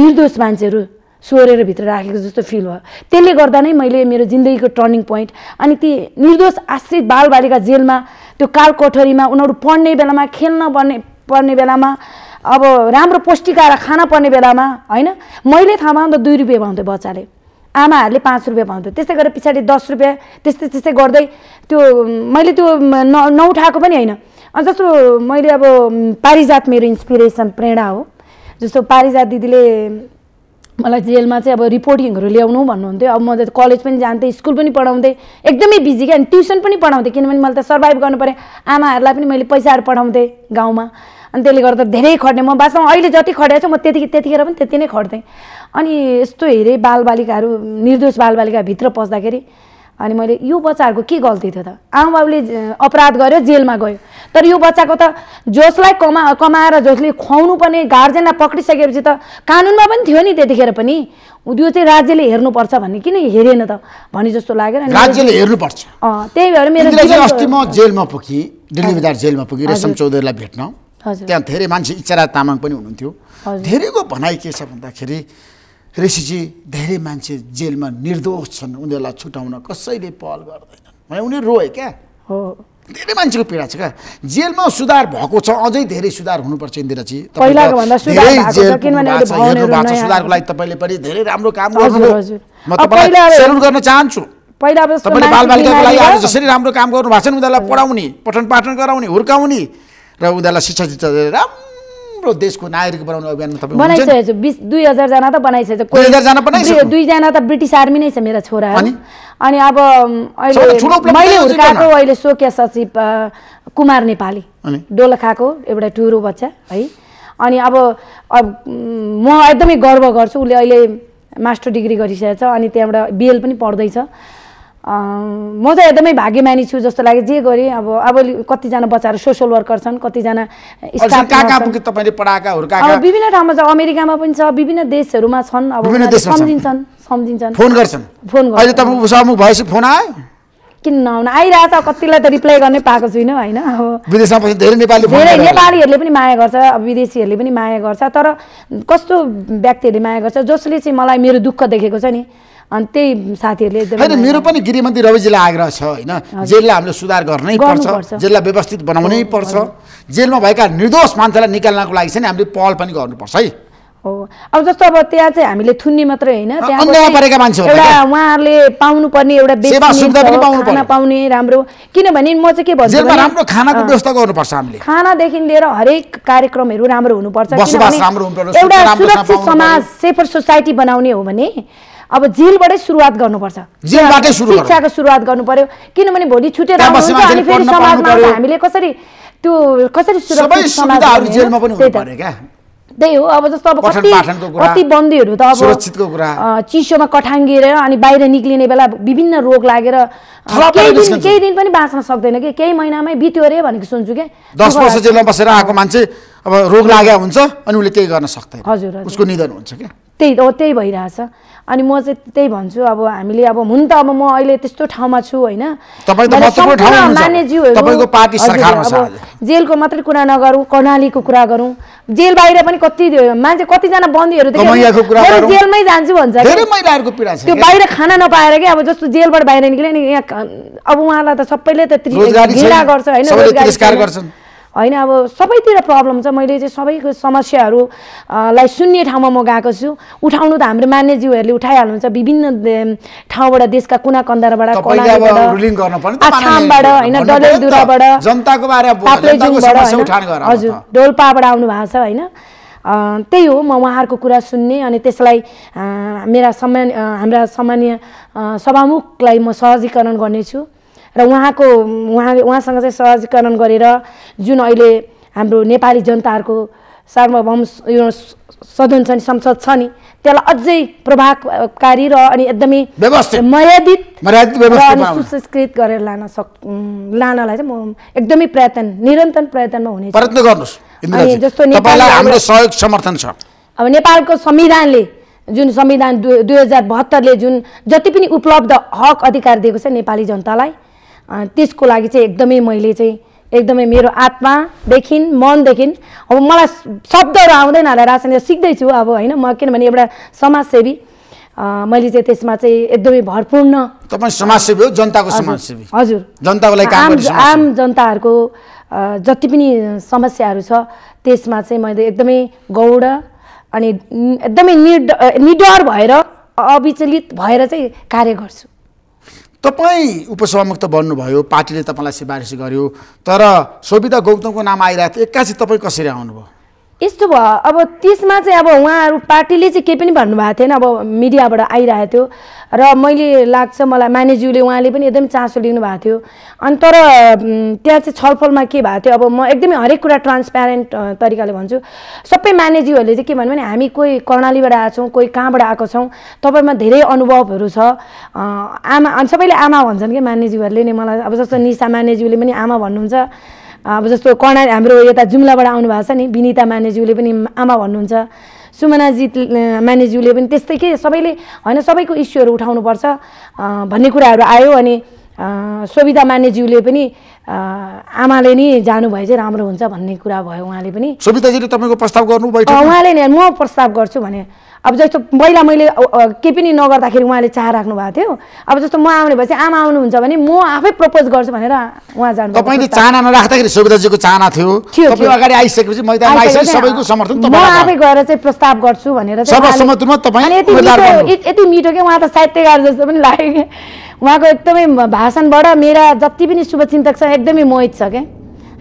निर्दोष मान्छेहरू सोरेर भित्र राखेको जस्तो फिल भयो त्यसले गर्दा नै मैले मेरो जिन्दगीको टर्निङ पोइन्ट अनि ती निर्दोष आश्रित बालबालिका जेलमा त्यो कालकोठरीमा उनीहरू पढ्ने बेलामा खेल्न पर्ने पर्ने बेलामा अब राम्रो पौष्टिक आएर खान पर्ने बेलामा होइन मैले थाहा पाउँदा दुई रुपियाँ पाउँथेँ बच्चाले आमाहरूले पाँच रुपियाँ पाउँथ्यो त्यस्तै गरेर पछाडि दस रुपियाँ त्यस्तै त्यस्तै गर्दै त्यो मैले त्यो न नउठाएको पनि होइन जस्तो मैले अब पारिजात मेरो इन्सपिरेसन प्रेरणा हो जस्तो पारिजात दिदीले मलाई जेलमा चाहिँ अब रिपोर्टिङहरू ल्याउनु भन्नुहुन्थ्यो अब म त कलेज पनि जान्थेँ स्कुल पनि पढाउँथेँ एकदमै बिजी क्या अनि ट्युसन पनि पढाउँथेँ किनभने मैले त सर्भाइभ गर्नु पऱ्यो आमाहरूलाई पनि मैले पैसाहरू पठाउँथेँ गाउँमा अनि त्यसले गर्दा धेरै खट्ने म वास्तवमा अहिले जति खटेको छु म त्यति त्यतिखेर पनि त्यति नै खट्थेँ अनि यस्तो हेरेँ बालबालिकाहरू निर्दोष बालबालिकाभित्र पस्दाखेरि अनि मैले यो बच्चाहरूको के गल्ती थियो त आमाबाबुले अपराध गर्यो जेलमा गयो तर यो बच्चाको त जसलाई कमा कमाएर जसले खुवाउनु पर्ने गार्जेनलाई पक्रिसकेपछि त कानुनमा पनि थियो नि त्यतिखेर पनि त्यो चाहिँ राज्यले हेर्नुपर्छ भन्ने किन हेरेन त भने जस्तो लागेर राज्यले हेर्नुपर्छ त्यही भएर मेरो अस्ति म जेलमा पुगेँ दिल्ली बजार जेलमा पुगेँ रेशम चौधरीलाई भेट्न त्यहाँ धेरै मान्छे इच्छा तामाङ पनि हुनुहुन्थ्यो धेरैको भनाइ के छ भन्दाखेरि ऋषिजी धेरै मान्छे जेलमा निर्दोष छन् उनीहरूलाई छुट्याउन कसैले पहल गर्दैनन् भने उनीहरू रोए क्या हो धेरै मान्छेको पीडा छ क्या जेलमा सुधार भएको छ अझै धेरै सुधार हुनुपर्छ इन्दिराजी सुधारको लागि तपाईँले पनि धेरै राम्रो काम गर्नु गर्न चाहन्छु तपाईँले बालबालिकाको लागि आज जसरी राम्रो काम गर्नु भएको छ नि उनीहरूलाई पढाउने पठन पाठन गराउने हुर्काउने र उनीहरूलाई शिक्षा शिक्षा थुप्रो देशको नागरिक बनाउने अभियानमा तपाईँ बनाइसकेको छु बिस दुई हजारजना त बनाइसकेको हजारजना दुईजना त ब्रिटिस आर्मी नै छ मेरा छोरा अनि अब अहिले मैले हुर्काएको अहिले स्वकीय सचिव कुमार नेपाली डोलखाको एउटा टुरो बच्चा है अनि अब म एकदमै गर्व गर्छु उसले अहिले मास्टर डिग्री गरिसकेको छ अनि त्यहाँबाट बिएल पनि पढ्दैछ म चाहिँ एकदमै भाग्यमानी छु जस्तो लाग्यो जे गरेँ अब अब कतिजना बच्चाहरू सोसियल वर्कर छन् कतिजना विभिन्न ठाउँमा छ अमेरिकामा पनि छ विभिन्न देशहरूमा छन् अब सम्झिन्छन् सम्झिन्छन् फोन गर्छन् फोन फोन आयो किन नआउन आइरहेछ कतिलाई त रिप्लाई गर्नै पाएको छुइनँ होइन अब विदेशमा धेरै नेपाली धेरै नेपालीहरूले पनि माया गर्छ अब विदेशीहरूले पनि माया गर्छ तर कस्तो व्यक्तिहरूले माया गर्छ जसले चाहिँ मलाई मेरो दुःख देखेको छ नि अनि त्यही साथीहरूले होइन मेरो पनि गृहमन्त्री रविजीलाई आग्रह छ होइन जेललाई हामीले सुधार गर्नै पर्छ जेललाई व्यवस्थित बनाउनै पर्छ जेलमा भएका निर्दोष मान्छेलाई निकाल्नको लागि चाहिँ हामीले पहल पनि गर्नुपर्छ है हो अब जस्तो अब त्यहाँ चाहिँ हामीले थुन्ने मात्रै होइन एउटा उहाँहरूले पाउनुपर्ने एउटा पाउने राम्रो किनभने म चाहिँ के भन्छु राम्रो खानाको व्यवस्था गर्नुपर्छ हामीले खानादेखि लिएर हरेक कार्यक्रमहरू राम्रो हुनुपर्छ एउटा सुरक्षित समाज सेफर सोसाइटी बनाउने हो भने अब जेलबाटै सुरुवात गर्नुपर्छ जेलबाटै शिक्षाको सुरुवात गर्नु पर्यो किनभने भोलि छुटेर अनि फेरि समाजमा हामीले कसरी त्यो कसरी सुरक्षित समाज त्यही हो अब जस्तो अब कति कति बन्दीहरू त अब चिसोमा कठाङ्गिएर अनि बाहिर निक्लिने बेला विभिन्न रोग लागेर केही दिन केही दिन पनि बाँच्न सक्दैन कि केही महिनामै बित्यो अरे भनेको सुन्छु क्या दस वर्ष जेलमा बसेर आएको मान्छे अब रोग लागे हुन्छ अनि उसले केही गर्न सक्दैन हजुर उसको निधन हुन्छ क्या त्यही हो त्यही भइरहेछ अनि म चाहिँ त्यही भन्छु अब हामीले अब हुन त अब म अहिले त्यस्तो ठाउँमा छु होइन जेलको मात्रै कुरा नगरौँ कर्णालीको कुरा गरौँ जेल बाहिर पनि कति मान्छे कतिजना बन्दीहरू जेलमै जान्छु भन्छ त्यो बाहिर खाना नपाएर क्या अब जस्तो जेलबाट बाहिर निक्ल्यो नि यहाँ अब उहाँलाई त सबैले त घृणा गर्छ होइन होइन अब सबैतिर प्रब्लम छ मैले चाहिँ सबैको समस्याहरूलाई सुन्ने ठाउँमा म गएको छु उठाउनु त हाम्रो मान्यज्यूहरूले उठाइहाल्नुहुन्छ विभिन्न ठाउँबाट देशका कुना कन्दरबाट आसामबाट होइन हजुर डोल्पाबाट आउनु भएको छ होइन त्यही हो म उहाँहरूको कुरा सुन्ने अनि त्यसलाई मेरा सामान्य हाम्रा सामान्य सभामुखलाई म सहजीकरण गर्नेछु र उहाँको उहाँ उहाँसँग चाहिँ सहजीकरण गरेर जुन अहिले हाम्रो नेपाली जनताहरूको सार्वभौम यो सदन छ नि संसद छ नि त्यसलाई अझै प्रभावकारी र अनि एकदमै मर्यादित सुसंस्कृत गरेर लान सक् लानलाई चाहिँ म एकदमै प्रयत्न निरन्तर प्रयत्नमा हुने प्रयत्न गर्नुहोस् जस्तो हाम्रो सहयोग समर्थन छ अब नेपालको संविधानले जुन संविधान दुई हजार बहत्तरले जुन जति पनि उपलब्ध हक अधिकार दिएको छ नेपाली जनतालाई त्यसको लागि चाहिँ एकदमै मैले चाहिँ एकदमै मेरो आत्मादेखि मनदेखि अब मलाई शब्दहरू आउँदैन होला राजनीति सिक्दैछु अब होइन म किनभने एउटा समाजसेवी मैले चाहिँ त्यसमा चाहिँ एकदमै भरपूर्ण तपाईँ समाजसेवी हो जनताको समाजसेवी हजुर जनताको लागि आम आम जनताहरूको जति पनि समस्याहरू छ त्यसमा चाहिँ मैले एकदमै गौड अनि एकदमै निर्ड निडर भएर अविचलित भएर चाहिँ कार्य गर्छु तपाईँ उपसभामुक्त बन्नुभयो पार्टीले तपाईँलाई सिफारिस गर्यो तर सोभिता गौतमको नाम आइरहेको थियो एक्कासी तपाईँ कसरी आउनुभयो यस्तो भयो अब त्यसमा चाहिँ अब उहाँहरू पार्टीले चाहिँ केही पनि भन्नुभएको थिएन अब मिडियाबाट आइरहेको थियो र मैले लाग्छ मलाई मानेज्यूले उहाँले पनि एकदम चासो लिनुभएको थियो अनि तर त्यहाँ चाहिँ छलफलमा के भएको थियो अब म एकदमै हरेक कुरा ट्रान्सप्यारेन्ट तरिकाले भन्छु सबै मानेज्यूहरूले चाहिँ के भन्यो भने हामी कोही कर्णालीबाट आएको छौँ कोही कहाँबाट आएको छौँ तपाईँमा धेरै अनुभवहरू छ आमा अनि सबैले आमा भन्छन् कि मानेज्यूहरूले नै मलाई अब जस्तो निसा मानेज्यूले पनि आमा भन्नुहुन्छ अब जस्तो कर्णाली हाम्रो यता जुम्लाबाट आउनु भएको छ नि विनिता मानेज्यूले पनि आमा भन्नुहुन्छ सुमनाजी मानेज्यूले पनि त्यस्तै के सबैले होइन सबैको इस्युहरू उठाउनुपर्छ भन्ने कुराहरू आयो अनि सोभिता मानेज्यूले पनि आमाले नि जानुभयो चाहिँ राम्रो हुन्छ भन्ने कुरा भयो उहाँले पनि सोभिताजीले तपाईँको प्रस्ताव गर्नु उहाँले नि म प्रस्ताव गर्छु भने अब जस्तो पहिला मैले केही पनि नगर्दाखेरि उहाँले चाह राख्नु भएको थियो अब जस्तो म आउने भएपछि आमा आउनुहुन्छ भने म आफै प्रपोज गर्छु भनेर उहाँ जानु तपाईँले चाहना नराख्दाखेरि सुविधाजीको चाहना थियो अगाडि आइसकेपछि सबैको समर्थन म आफै गएर चाहिँ प्रस्ताव गर्छु भनेर यति मिठो के उहाँ त साहित्यकार जस्तो पनि लाग्यो कि उहाँको एकदमै भाषणबाट मेरा जति पनि शुभचिन्तक छ एकदमै मोहित छ क्या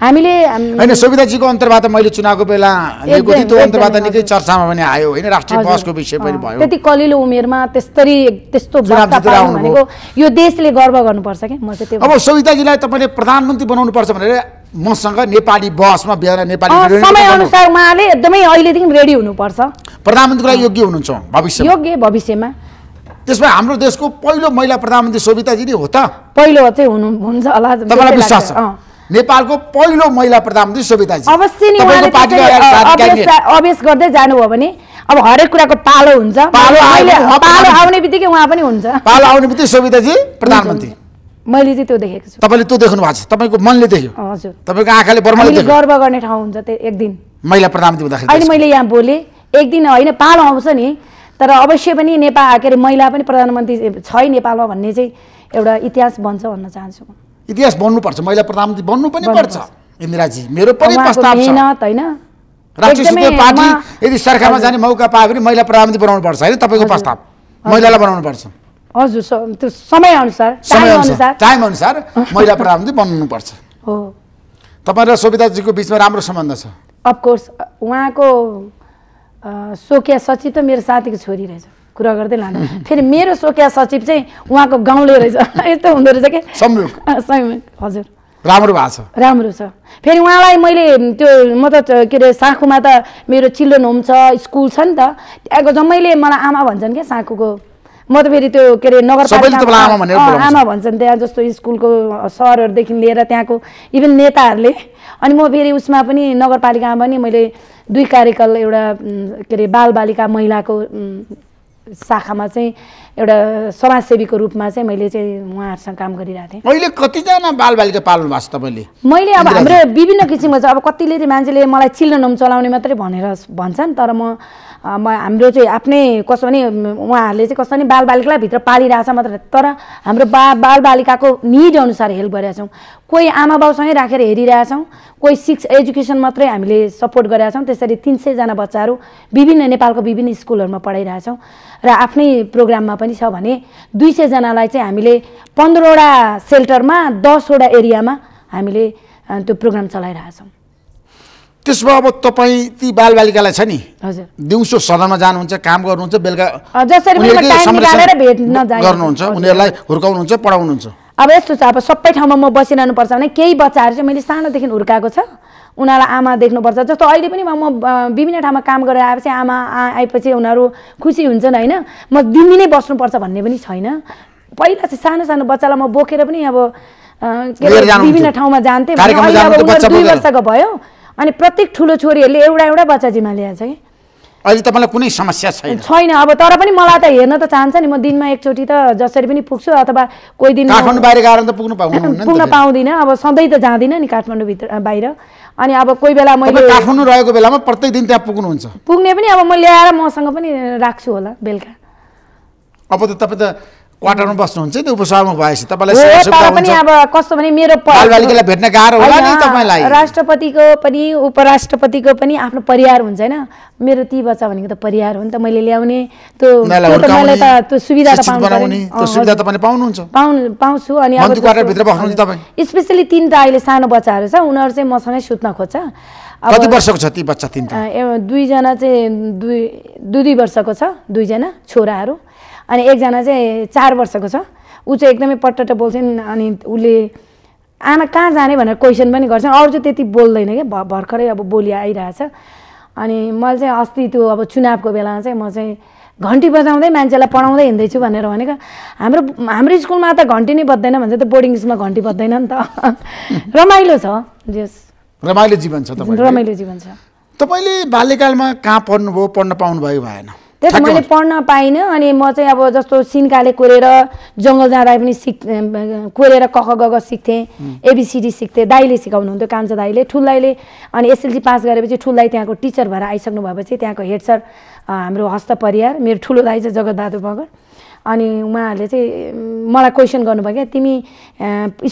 हामीले होइन सुविधाजीको अन्तर्वार्ता मैले चुनावको बेला लिएको त्यो अन्तर्वार्ता निकै चर्चामा पनि आयो होइन राष्ट्रिय बसको विषय पनि भयो त्यति कलिलो उमेरमा त्यस्तरी त्यस्तो भनेको यो देशले गर्व गर्नुपर्छ कि म चाहिँ अब सुविधाजीलाई तपाईँले प्रधानमन्त्री बनाउनु पर्छ भनेर मसँग नेपाली बसमा बिहान नेपाली समय अनुसार उहाँले एकदमै अहिलेदेखि रेडी हुनुपर्छ प्रधानमन्त्रीलाई योग्य हुनुहुन्छ भविष्य योग्य भविष्यमा त्यसमा हाम्रो देशको पहिलो महिला प्रधानमन्त्री सोभिताजी नै हो त पहिलो चाहिँ हुनुहुन्छ होला तपाईँलाई विश्वास छ नेपालको पहिलो महिला प्रधानमन्त्री सोभिताजी अवश्य नि अभ्यास गर्दै जानुभयो भने अब हरेक कुराको पालो हुन्छ पालो पालो आउने बित्तिकै उहाँ पनि हुन्छ पालो आउने बित्तिकै सोभिताजी प्रधानमन्त्री मैले चाहिँ त्यो देखेको छु तपाईँले त्यो देख्नु भएको छ तपाईँको मनले देख्यो हजुर तपाईँको आँखाले गर्व गर्ने ठाउँ हुन्छ त्यो एक दिन महिला प्रधानमन्त्री हुँदाखेरि अहिले मैले यहाँ बोलेँ एक दिन होइन पालो आउँछ नि तर अवश्य पनि नेपाल के अरे महिला पनि प्रधानमन्त्री छ नेपालमा भन्ने चाहिँ एउटा इतिहास बन्छ भन्न चाहन्छु म इतिहास बन्नुपर्छ महिला प्रधानमन्त्री बन्नु पनि पर्छ इन्दिराजी मेरो पनि प्रस्ताव छ राष्ट्रिय सुधार पार्टी यदि सरकारमा जाने मौका पायो भने महिला प्रधानमन्त्री बनाउनु पर्छ होइन तपाईँको प्रस्ताव महिलालाई बनाउनु पर्छ हजुर त्यो समय अनुसार टाइम अनुसार महिला प्रधानमन्त्री पर्छ हो तपाईँ र सोभिताजीको बिचमा राम्रो सम्बन्ध छ अफकोर्स उहाँको सोकिया सचिव त मेरो साथीको छोरी रहेछ कुरा गर्दै लानु फेरि मेरो सोकिया सचिव चाहिँ उहाँको गाउँले रहेछ <laughs> यस्तो हुँदो रहेछ कि संयोग हजुर राम्रो भएको छ राम्रो छ फेरि उहाँलाई मैले त्यो म त के अरे साँखुमा त मेरो चिल्ड्रेन होम छ स्कुल छ नि त त्यहाँको जम्मैले मलाई आमा भन्छन् क्या साँखुको म त फेरि त्यो के अरे नगरपालिका आमा भन्छन् त्यहाँ जस्तो स्कुलको सरहरूदेखि लिएर त्यहाँको इभन नेताहरूले अनि म फेरि उसमा पनि नगरपालिकामा पनि मैले दुई कार्यकाल एउटा के अरे बालबालिका महिलाको शाखामा चाहिँ एउटा समाजसेवीको रूपमा चाहिँ मैले चाहिँ उहाँहरूसँग काम गरिरहेको थिएँ अहिले कतिजना बालबालिका पाल्नु भएको छ तपाईँले मैले अब हाम्रो विभिन्न किसिमको चाहिँ अब कतिले चाहिँ मान्छेले मलाई चिल्न होम चलाउने मात्रै भनेर भन्छन् तर म म हाम्रो चाहिँ आफ्नै कसो भने उहाँहरूले चाहिँ कसो भने बालबालिकालाई भित्र पालिरहेछ मात्र तर हाम्रो बा बालबालिकाको निड अनुसार हेल्प छौँ कोही आमा बाउसँगै राखेर हेरिरहेछौँ कोही सिक्स एजुकेसन मात्रै हामीले सपोर्ट गरिरहेछौँ त्यसरी तिन सयजना बच्चाहरू विभिन्न नेपालको विभिन्न स्कुलहरूमा पढाइरहेछौँ र आफ्नै प्रोग्राममा पनि छ भने दुई सयजनालाई चाहिँ हामीले पन्ध्रवटा सेल्टरमा दसवटा एरियामा हामीले त्यो प्रोग्राम चलाइरहेछौँ त्यसमा अब तपाईँ ती बालबालिकालाई छ नि हजुर दिउँसो सदनमा जानुहुन्छ काम गर्नुहुन्छ बेलुका गर्नुहुन्छ उनीहरूलाई हुर्काउनुहुन्छ पढाउनुहुन्छ अब यस्तो छ अब सबै ठाउँमा म पर्छ भने केही बच्चाहरू चाहिँ मैले सानोदेखि हुर्काएको छ उनीहरूलाई आमा देख्नुपर्छ जस्तो अहिले पनि म विभिन्न ठाउँमा काम गरेर आएपछि आमा आएपछि उनीहरू खुसी हुन्छन् होइन म नै बस्नुपर्छ भन्ने पनि छैन पहिला चाहिँ सानो सानो बच्चालाई म बोकेर पनि अब विभिन्न ठाउँमा जान्थेँ दुई वर्षको भयो अनि प्रत्येक ठुलो छोरीहरूले एउटा एउटा बच्चा जिम्मा ल्याएको छ कि अहिले तपाईँलाई कुनै समस्या छैन छैन अब तर पनि मलाई त हेर्न त चाहन्छ नि म दिनमा एकचोटि त जसरी पनि पुग्छु अथवा कोही दिन काठमाडौँ बाहिर गएर त पुग्नु पुग्न पाउँदिनँ अब सधैँ त जाँदिनँ नि काठमाडौँभित्र बाहिर अनि अब कोही बेला मैले काठमाडौँ रहेको बेलामा प्रत्येक दिन त्यहाँ पुग्नुहुन्छ पुग्ने पनि अब म ल्याएर मसँग पनि राख्छु होला बेलुका अब त तपाईँ त क्वार्टरमा बस्नुहुन्छ नि उपसभामा भएपछि तपाईँलाई भेट्न गाह्रो होला नि तपाईँलाई राष्ट्रपतिको पनि उपराष्ट्रपतिको पनि आफ्नो परिवार हुन्छ होइन मेरो ती बच्चा भनेको त परिवार हो नि त मैले ल्याउने त्यो त्यो सुविधा त पाउनुहुन्छ पाउँछु अनि स्पेसली तिनवटा अहिले सानो बच्चाहरू छ उनीहरू चाहिँ मसँगै सुत्न खोज्छ कति वर्षको छ ती बच्चा तिनवटा दुईजना चाहिँ दुई दुई दुई वर्षको छ दुईजना छोराहरू अनि एकजना चाहिँ चार वर्षको छ ऊ चाहिँ एकदमै पटट बोल्छन् अनि उसले आमा कहाँ जाने भनेर क्वेसन पनि गर्छन् अरू चाहिँ त्यति बोल्दैन क्या भर्खरै अब बोली आइरहेछ अनि मैले चाहिँ अस्ति त्यो अब चुनावको बेलामा चाहिँ म चाहिँ घन्टी बजाउँदै मान्छेलाई पढाउँदै हिँड्दैछु भनेर भनेको हाम्रो हाम्रो स्कुलमा त घन्टी नै बज्दैन भन्छ त बोर्डिङ स्कुलमा घन्टी बज्दैन नि त <laughs> रमाइलो छ जस रमाइलो जीवन छ रमाइलो जीवन छ तपाईँले बाल्यकालमा कहाँ पढ्नुभयो पढ्न पाउनुभयो भएन त्यही मैले पढ्न पाइनँ अनि म चाहिँ अब जस्तो सिन्काले कोरेर जङ्गल जाँदा पनि सिक् कोरेर कख गग सिक्थेँ एबिसिडी सिक्थेँ दाईले सिकाउनुहुन्थ्यो कान्छा दाईले ठुल्लाइले अनि एसएलसी पास गरेपछि ठुल्दाई त्यहाँको टिचर भएर आइसक्नु भएपछि त्यहाँको हेड सर हाम्रो हस्त मेरो ठुलो दाई चाहिँ जगतबहादुर मगर अनि उहाँहरूले चाहिँ मलाई क्वेसन गर्नुभयो क्या तिमी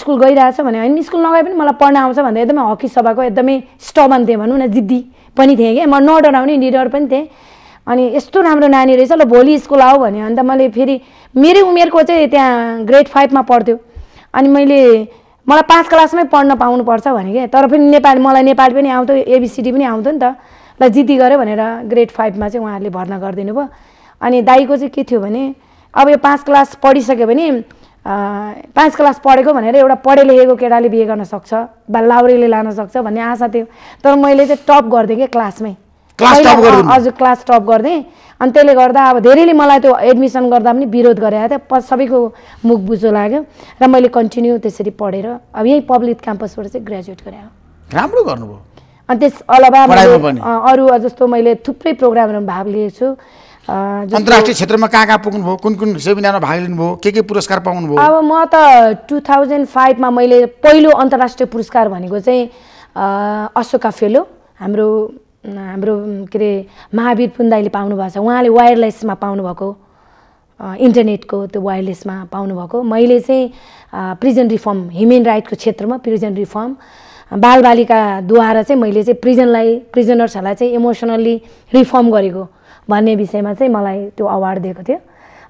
स्कुल गइरहेछ भने होइन स्कुल नगए पनि मलाई पढ्न आउँछ भन्दा एकदमै हकी सभाको एकदमै स्टबन थिएँ भनौँ न जिद्दी पनि थिएँ क्या म नडराउने निडर पनि थिएँ अनि यस्तो राम्रो नानी रहेछ ल भोलि स्कुल आऊ भने अन्त मैले फेरि मेरै उमेरको चाहिँ त्यहाँ ग्रेड फाइभमा पढ्थ्यो अनि मैले मलाई पाँच क्लासमै पढ्न पाउनुपर्छ भने क्या तर पनि नेपाली मलाई नेपाली पनि आउँथ्यो एबिसिडी पनि आउँथ्यो नि त ल जिती गऱ्यो भनेर ग्रेड फाइभमा चाहिँ उहाँहरूले भर्ना गरिदिनु भयो अनि दाईको चाहिँ के थियो भने अब यो पाँच क्लास पढिसक्यो भने पाँच क्लास पढेको भनेर एउटा पढे लेखेको केटाले बिहे गर्न सक्छ बा लाउरेले लान सक्छ भन्ने आशा थियो तर मैले चाहिँ टप गरिदिएँ क्या क्लासमै हजुर क्लास टप गरिदिएँ अनि त्यसले गर्दा अब धेरैले मलाई त्यो एडमिसन गर्दा पनि विरोध गरेको थियो सबैको मुख बुझो लाग्यो र मैले कन्टिन्यू त्यसरी पढेर अब यहीँ पब्लिक क्याम्पसबाट चाहिँ ग्रेजुएट गरेँ राम्रो गर्नुभयो अनि त्यस अलावा अरू जस्तो मैले थुप्रै प्रोग्रामहरूमा भाग लिएको छु अन्तर्राष्ट्रिय क्षेत्रमा कहाँ कहाँ पुग्नुभयो कुन कुन सेमिनारमा भाग लिनुभयो के के पुरस्कार पाउनुभयो अब म त टु थाउजन्ड फाइभमा मैले पहिलो अन्तर्राष्ट्रिय पुरस्कार भनेको चाहिँ अशोका फेलो हाम्रो हाम्रो के अरे महावीर पाउनु भएको छ उहाँले वायरलेसमा पाउनुभएको इन्टरनेटको त्यो वायरलेसमा पाउनुभएको मैले चाहिँ प्रिजन रिफर्म ह्युमेन राइटको क्षेत्रमा प्रिजन रिफर्म बालबालिकाद्वारा चाहिँ मैले चाहिँ प्रिजनलाई प्रिजनर्सहरूलाई चाहिँ इमोसनल्ली रिफर्म गरेको भन्ने विषयमा चाहिँ मलाई त्यो अवार्ड दिएको थियो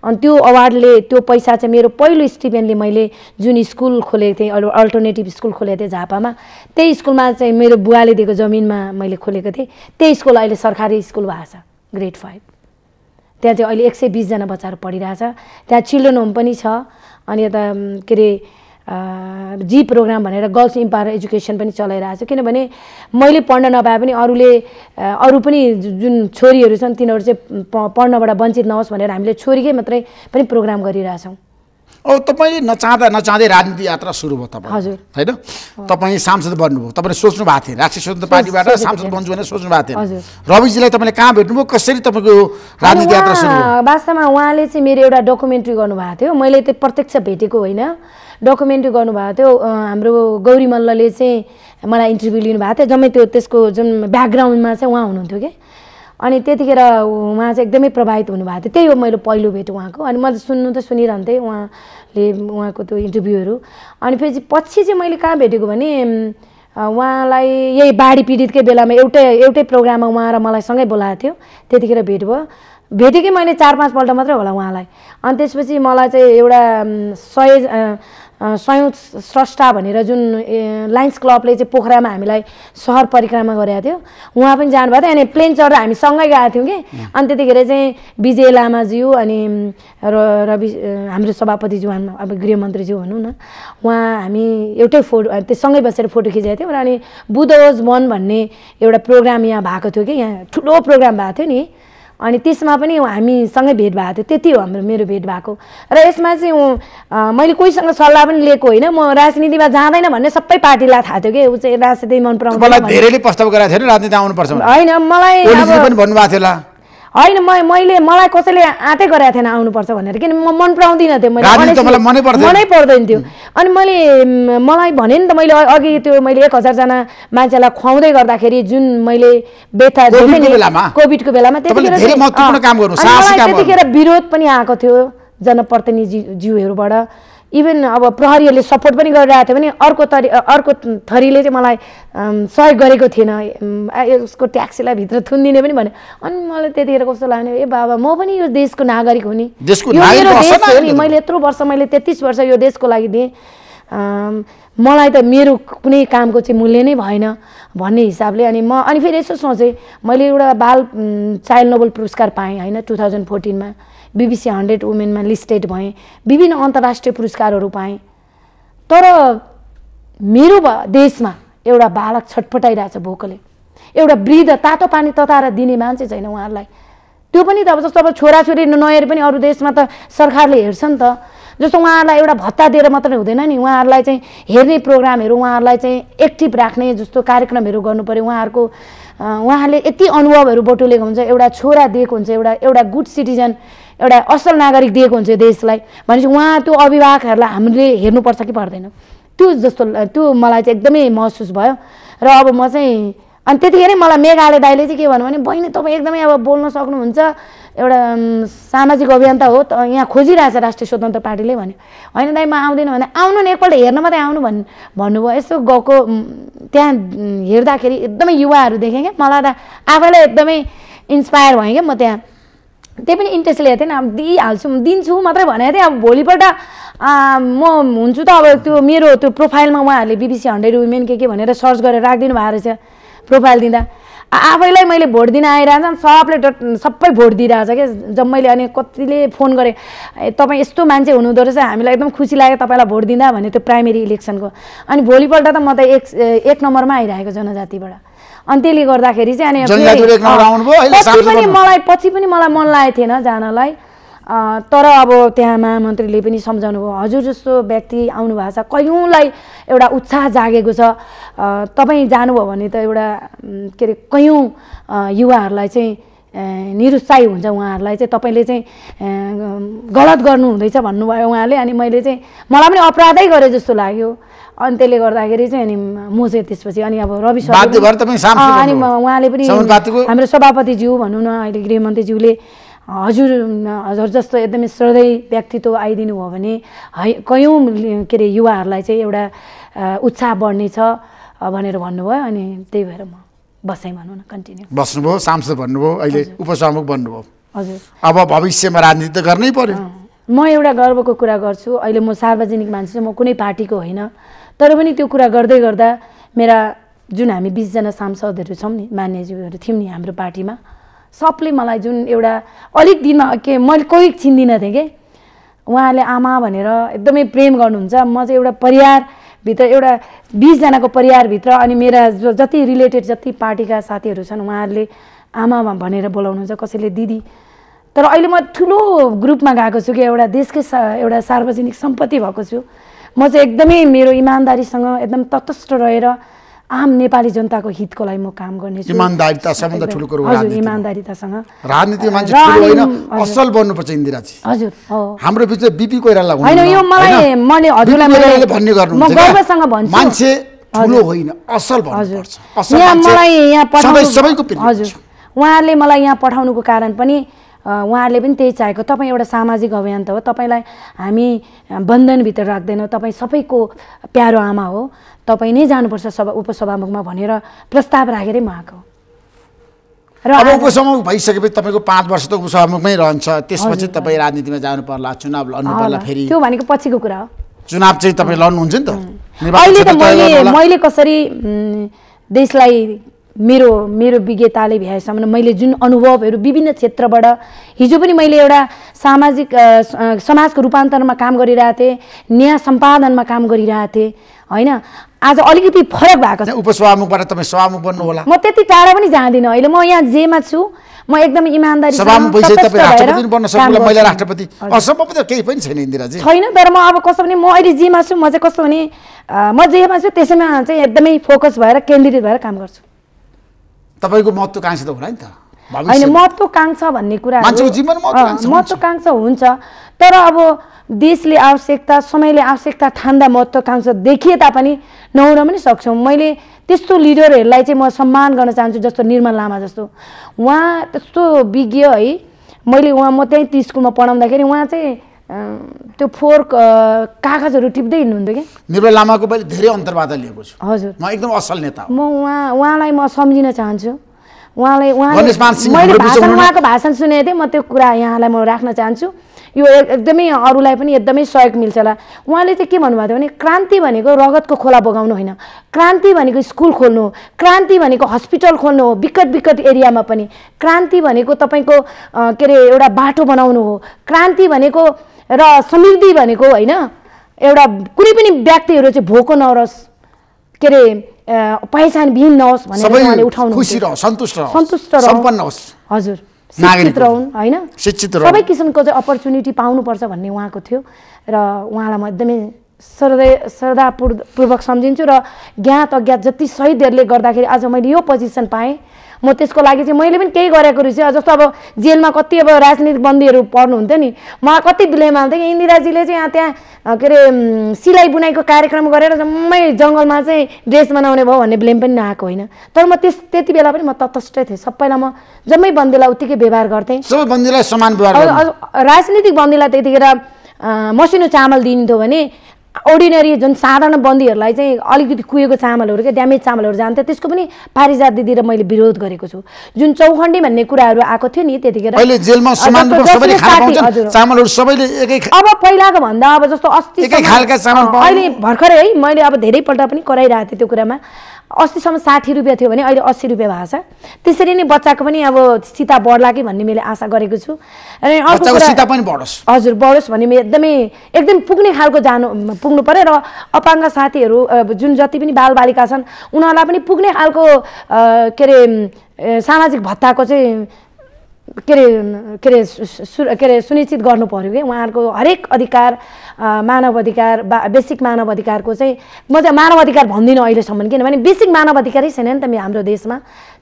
अनि त्यो अवार्डले त्यो पैसा चाहिँ मेरो पहिलो स्टिपेन्डले मैले जुन स्कुल खोलेको थिएँ अल्टरनेटिभ स्कुल खोलेको थिएँ झापामा त्यही स्कुलमा चाहिँ मेरो बुवाले दिएको जमिनमा मैले खोलेको थिएँ त्यही स्कुल अहिले सरकारी स्कुल भएको छ ग्रेड फाइभ त्यहाँ चाहिँ अहिले एक सय बिसजना बच्चाहरू पढिरहेछ त्यहाँ चिल्ड्रेन होम पनि छ अनि यता के अरे जी प्रोग्राम भनेर गर्ल्स इम्पावर एजुकेसन पनि चलाइरहेको छ किनभने मैले पढ्न नपाए पनि अरूले अरू पनि जुन छोरीहरू छन् तिनीहरू चाहिँ पढ्नबाट वञ्चित नहोस् भनेर हामीले छोरीकै मात्रै पनि प्रोग्राम गरिरहेछौँ अब तपाईँले नचाहँदा नचाहँदै राजनीति यात्रा सुरु भयो तपाईँ हजुर होइन तपाईँ सांसद बन्नुभयो तपाईँले सोच्नु भएको थियो राष्ट्रिय स्वतन्त्र पार्टीबाट सांसद बन्छु भनेर सोच्नु भएको थियो रविजीलाई तपाईँले कहाँ भेट्नुभयो कसरी तपाईँको राजनीति यात्रा सुरु वास्तवमा उहाँले चाहिँ मेरो एउटा डकुमेन्ट्री गर्नुभएको थियो मैले त्यो प्रत्यक्ष भेटेको होइन डकुमेन्ट्री गर्नुभएको थियो हाम्रो गौरी मल्लले चाहिँ मलाई इन्टरभ्यू लिनुभएको थियो जम्मै त्यो त्यसको जुन ब्याकग्राउन्डमा चाहिँ उहाँ हुनुहुन्थ्यो कि अनि त्यतिखेर उहाँ चाहिँ एकदमै प्रभावित हुनुभएको थियो त्यही हो मैले पहिलो भेट उहाँको अनि मैले सुन्नु त सुनिरहन्थेँ उहाँले उहाँको त्यो इन्टरभ्यूहरू अनि फेरि पछि चाहिँ मैले कहाँ भेटेको भने उहाँलाई यही बाढी पीडितकै बेलामा एउटै एउटै प्रोग्राममा उहाँ र मलाई सँगै बोलाएको थियो त्यतिखेर भेट भयो भेटेकै मैले चार पाँचपल्ट मात्रै होला उहाँलाई अनि त्यसपछि मलाई चाहिँ एउटा सय स्वयं स्रष्टा भनेर जुन लायन्स क्लबले चाहिँ पोखरामा हामीलाई सहर परिक्रमा गरेको थियो उहाँ पनि जानुभएको थियो अनि प्लेन चढेर हामी सँगै गएको थियौँ कि अनि त्यतिखेर चाहिँ विजय लामाज्यू अनि र रवि हाम्रो सभापतिज्यू अब गृहमन्त्रीज्यू भनौँ न उहाँ हामी एउटै फोटो त्यो सँगै बसेर फोटो खिचेको थियौँ र अनि बुधोज वन भन्ने एउटा प्रोग्राम यहाँ भएको थियो कि यहाँ ठुलो प्रोग्राम भएको थियो नि अनि त्यसमा पनि हामीसँगै भेट भएको थियो त्यति हो हाम्रो मेरो भेट भएको र यसमा चाहिँ मैले कोहीसँग सल्लाह पनि लिएको होइन म राजनीतिमा जाँदैन भन्ने सबै पार्टीलाई थाहा थियो कि ऊ चाहिँ राजनीति मन पराउँछ होइन मलाई होइन म मैले मलाई कसैले आँटै गरेको थिएन आउनुपर्छ भनेर किन म मन पराउँदिनँ त्यो मैले मनै पर्दैन थियो अनि मैले मलाई भने नि त मैले अघि त्यो मैले एक हजारजना मान्छेलाई खुवाउँदै गर्दाखेरि जुन मैले बेथा कोभिडको बेलामा त्यतिखेर त्यतिखेर विरोध पनि आएको थियो जनप्रतिनिधि इभन अब प्रहरीहरूले सपोर्ट पनि गरिरहेको थियो भने अर्को थरी अर्को थरीले चाहिँ मलाई सहयोग गरेको थिएन उसको ट्याक्सीलाई भित्र थुनिदिने पनि भने अनि मलाई त्यतिखेर कस्तो लाग्ने ए बाबा म पनि यो देशको नागरिक हो नि मैले यत्रो वर्ष मैले तेत्तिस वर्ष यो देशको लागि दिएँ मलाई त मेरो कुनै कामको चाहिँ मूल्य नै भएन भन्ने हिसाबले अनि म अनि फेरि यसो सोचेँ मैले एउटा बाल चाइल्ड नोबल पुरस्कार पाएँ होइन टु थाउजन्ड फोर्टिनमा बिबिसी हन्ड्रेड वुमेनमा लिस्टेड भएँ विभिन्न अन्तर्राष्ट्रिय पुरस्कारहरू पाएँ तर मेरो देशमा एउटा बालक छटपटाइरहेछ भोकले एउटा वृद्ध तातो पानी तताएर दिने मान्छे छैन उहाँहरूलाई त्यो पनि त अब जस्तो अब छोराछोरी नहेर पनि अरू देशमा त सरकारले हेर्छ नि त जस्तो उहाँहरूलाई एउटा भत्ता दिएर मात्रै हुँदैन नि उहाँहरूलाई चाहिँ हेर्ने प्रोग्रामहरू उहाँहरूलाई चाहिँ एक्टिभ राख्ने जस्तो कार्यक्रमहरू गर्नु पऱ्यो उहाँहरूको उहाँहरूले यति अनुभवहरू बटुलेको हुन्छ एउटा छोरा दिएको हुन्छ एउटा एउटा गुड सिटिजन एउटा असल नागरिक दिएको हुन्छ देशलाई भनेपछि उहाँ त्यो अभिभावकहरूलाई हामीले हेर्नुपर्छ कि पर्दैन त्यो जस्तो त्यो मलाई चाहिँ एकदमै महसुस भयो र अब म चाहिँ अनि त्यतिखेरै मलाई मेघालय दाईले चाहिँ के भन्नु भने बहिनी तपाईँ एकदमै अब बोल्न सक्नुहुन्छ एउटा सामाजिक अभियन्ता हो त यहाँ खोजिरहेछ राष्ट्रिय स्वतन्त्र पार्टीले भन्यो होइन दाई म आउँदिनँ भने आउनु नि एकपल्ट हेर्न मात्रै आउनु भन् भन्नुभयो यसो गएको त्यहाँ हेर्दाखेरि एकदमै युवाहरू देखेँ क्या मलाई त आफैलाई एकदमै इन्सपायर भएँ क्या म त्यहाँ त्यही पनि इन्ट्रेस्ट लिएको थिएन अब दिइहाल्छु दिन्छु मात्रै भनेको थिएँ अब भोलिपल्ट म हुन्छु त अब त्यो मेरो त्यो प्रोफाइलमा उहाँहरूले बिबिसी हन्ड्रेड वुमेन के के भनेर सर्च गरेर राखिदिनु भएको रहेछ प्रोफाइल दिँदा आफैलाई मैले भोट दिन आइरहेछ सबले डट सबै भोट दिइरहेछ क्या जम्मैले अनि कतिले फोन गरेँ तपाईँ यस्तो मान्छे हुनुहुँदो रहेछ हामीलाई एकदम खुसी लाग्यो तपाईँलाई भोट दिँदा भने त्यो प्राइमेरी इलेक्सनको अनि भोलिपल्ट त म त एक एक नम्बरमा आइरहेको जनजातिबाट अनि त्यसले गर्दाखेरि चाहिँ अनि पनि मलाई पछि पनि मलाई मन लागेको थिएन जानलाई तर अब त्यहाँ महामन्त्रीले पनि सम्झाउनु भयो हजुर जस्तो व्यक्ति आउनु भएको छ कैयौँलाई एउटा उत्साह जागेको छ तपाईँ जानुभयो भने त एउटा के अरे कयौँ युवाहरूलाई चाहिँ निरुत्साही हुन्छ उहाँहरूलाई चाहिँ तपाईँले चाहिँ गलत गर्नु हुँदैछ भन्नुभयो उहाँले अनि मैले चाहिँ मलाई पनि अपराधै गरेँ जस्तो लाग्यो अनि त्यसले गर्दाखेरि चाहिँ अनि म चाहिँ त्यसपछि अनि अब रवि अनि उहाँले पनि हाम्रो सभापतिज्यू भनौँ न अहिले गृहमन्त्रीज्यूले हजुर हजुर जस्तो एकदमै श्रद्धै व्यक्तित्व आइदिनु भयो भने है कयौँ के अरे युवाहरूलाई चाहिँ एउटा उत्साह बढ्ने छ भनेर भन्नुभयो अनि त्यही भएर म बसाइ भनौँ न कन्टिन्यू बस्नुभयो सांसद भन्नुभयो अहिले उपसभामुख भन्नुभयो हजुर अब भविष्यमा राजनीति त गर्नै पर्यो म एउटा गर्वको कुरा गर्छु अहिले म सार्वजनिक मान्छे म कुनै पार्टीको होइन तर पनि त्यो कुरा गर्दै गर्दा मेरा जुन हामी बिसजना सांसदहरू छौँ नि मान्यज्यूहरू थियौँ नि हाम्रो पार्टीमा सबले मलाई जुन एउटा अलिक दिन के मैले कोही चिन्दिनँ थिएँ कि उहाँले आमा भनेर एकदमै प्रेम गर्नुहुन्छ म चाहिँ एउटा परिवारभित्र एउटा बिसजनाको परिवारभित्र अनि मेरा जति रिलेटेड जति पार्टीका साथीहरू छन् उहाँहरूले आमा भनेर बोलाउनुहुन्छ कसैले दिदी तर अहिले म ठुलो ग्रुपमा गएको छु कि एउटा देशकै सा एउटा सार्वजनिक सम्पत्ति भएको छु म चाहिँ एकदमै मेरो इमान्दारीसँग एकदम तटस्थ रहेर आम नेपाली जनताको हितको लागि म काम गर्नेछु इमान्दारितासँग ठुलो कुरो हजुर इमान्दारितासँग राजनीति मान्छे ठुलो होइन असल बन्नुपर्छ इन्दिराजी हजुर हाम्रो बिचमा बिपी कोइराला होइन यो मलाई मैले हजुरलाई भन्ने गर्नु म गर्वसँग भन्छु मान्छे ठुलो होइन असल भन्नुपर्छ यहाँ मलाई यहाँ पठाउनु सबैको हजुर उहाँहरूले मलाई यहाँ पठाउनुको कारण पनि उहाँहरूले पनि त्यही चाहेको तपाईँ एउटा सामाजिक अभियान त हो तपाईँलाई हामी बन्धनभित्र राख्दैनौँ तपाईँ सबैको प्यारो आमा हो तपाईँ नै जानुपर्छ सभा उपसभामुखमा भनेर प्रस्ताव राखेरै म र अब उपसभामुख भइसकेपछि तपाईँको पाँच वर्ष त उपसभामुखमै रहन्छ त्यसपछि तपाईँ राजनीतिमा जानु पर्ला चुनाव लड्नु पर्ला फेरि त्यो भनेको पछिको कुरा हो चुनाव चाहिँ तपाईँ लड्नुहुन्छ नि त अहिले त मैले मैले कसरी देशलाई मेरो मेरो विज्ञताले भ्याएसम्म मैले जुन अनुभवहरू विभिन्न क्षेत्रबाट हिजो पनि मैले एउटा सामाजिक समाजको रूपान्तरणमा काम गरिरहेको थिएँ न्याय सम्पादनमा काम गरिरहेको थिएँ होइन आज अलिकति फरक भएको छ उपसभामुखबाट तपाईँ सभामुख बन्नु होला म त्यति टाढा पनि जाँदिनँ अहिले म यहाँ जेमा छु म एकदम इमान्दारी राष्ट्रपति केही पनि छैन इन्दिराजी छैन तर म अब कस्तो भने म अहिले जेमा छु म चाहिँ कस्तो भने म जेमा छु त्यसैमा चाहिँ एकदमै फोकस भएर केन्द्रित भएर काम गर्छु तपाईँको महत्त्वकाङ्क्षा त होला नि त होइन महत्त्वकाङ्क्षा भन्ने कुरा महत्त्वकाङ्क्षा हुन्छ तर अब देशले आवश्यकता समयले आवश्यकता ठान्दा महत्त्वकाङ्क्षा देखिए तापनि नहुन पनि सक्छौँ मैले त्यस्तो लिडरहरूलाई चाहिँ म सम्मान गर्न चाहन्छु जस्तो निर्मल लामा जस्तो उहाँ त्यस्तो विज्ञ है मैले उहाँ म त्यहीँ ती स्कुलमा पढाउँदाखेरि उहाँ चाहिँ त्यो फोहोर कागजहरू टिप्दै हिँड्नुहुन्थ्यो कि निर्भय लामाको पहिले धेरै अन्तर्वार्ता लिएको छु हजुर म एकदम असल नेता म उहाँ उहाँलाई म सम्झिन चाहन्छु उहाँलाई मैले उहाँको भाषण सुनेको थिएँ म त्यो कुरा यहाँलाई म राख्न चाहन्छु यो एकदमै अरूलाई पनि एकदमै सहयोग मिल्छ होला उहाँले चाहिँ के भन्नुभएको थियो भने क्रान्ति भनेको रगतको खोला बगाउनु होइन क्रान्ति भनेको स्कुल खोल्नु हो क्रान्ति भनेको हस्पिटल खोल्नु हो विकट विकट एरियामा पनि क्रान्ति भनेको तपाईँको के अरे एउटा बाटो बनाउनु हो क्रान्ति भनेको र समृद्धि भनेको होइन एउटा कुनै पनि व्यक्तिहरू चाहिँ भोको नरोस् के अरे पहिचानविहीन नहोस् भनेर उठाउनु सन्तुष्ट सन्तुष्ट हजुर शिक्षित रहन् होइन सबै किसिमको चाहिँ अपर्च्युनिटी पाउनुपर्छ भन्ने उहाँको थियो र उहाँलाई म एकदमै श्रद्धा श्रद्धापूर्वक सम्झिन्छु र ज्ञात अज्ञात जति शहीदहरूले गर्दाखेरि आज मैले यो पोजिसन पाएँ म त्यसको लागि चाहिँ मैले पनि केही गरेको रहेछु जस्तो अब जेलमा कति अब राजनीतिक बन्दीहरू पढ्नुहुन्थ्यो नि म कति दिलेमा हाल्थेँ कि इन्दिराजीले चाहिँ यहाँ त्यहाँ के अरे सिलाइ बुनाइको कार्यक्रम गरेर जम्मै जङ्गलमा चाहिँ ड्रेस बनाउने भयो भन्ने ब्लेम पनि नआएको होइन तर म त्यस त्यति बेला पनि म तटस्टै थिएँ सबैलाई म जम्मै बन्दीलाई उत्तिकै व्यवहार गर्थेँ सबै बन्दीलाई समान राजनीतिक बन्दीलाई त्यतिखेर मसिनो चामल दिन्थ्यो भने अर्डिनेरी जुन साधारण बन्दीहरूलाई चाहिँ अलिकति कुहिएको चामलहरू क्या ड्यामेज चामलहरू जान्थ्यो त्यसको पनि पारिजात दिदी र मैले विरोध गरेको छु जुन चौखण्डी भन्ने कुराहरू आएको थियो नि त्यतिखेर अब पहिलाको भन्दा अब जस्तो अस्ति अहिले भर्खरै है मैले अब धेरैपल्ट पनि कराइरहेको थिएँ त्यो कुरामा अस्तिसम्म साठी रुपियाँ थियो भने अहिले अस्सी रुपियाँ भएको छ त्यसरी नै बच्चाको पनि अब सीता बढ्ला कि भन्ने मैले आशा गरेको छु र अर्को हजुर बढोस् भन्ने म एकदमै एकदम पुग्ने खालको जानु पुग्नु पऱ्यो र अपाङ्ग साथीहरू जुन जति पनि बालबालिका छन् उनीहरूलाई पनि पुग्ने खालको के अरे सामाजिक भत्ताको चाहिँ के अरे के अरे सु के अरे सुनिश्चित गर्नु पऱ्यो कि उहाँहरूको हरेक अधिकार मानव अधिकार बा बेसिक मानव अधिकारको चाहिँ म चाहिँ मानव अधिकार भन्दिनँ अहिलेसम्म किनभने बेसिक मानव अधिकारै छैन नि त हाम्रो देशमा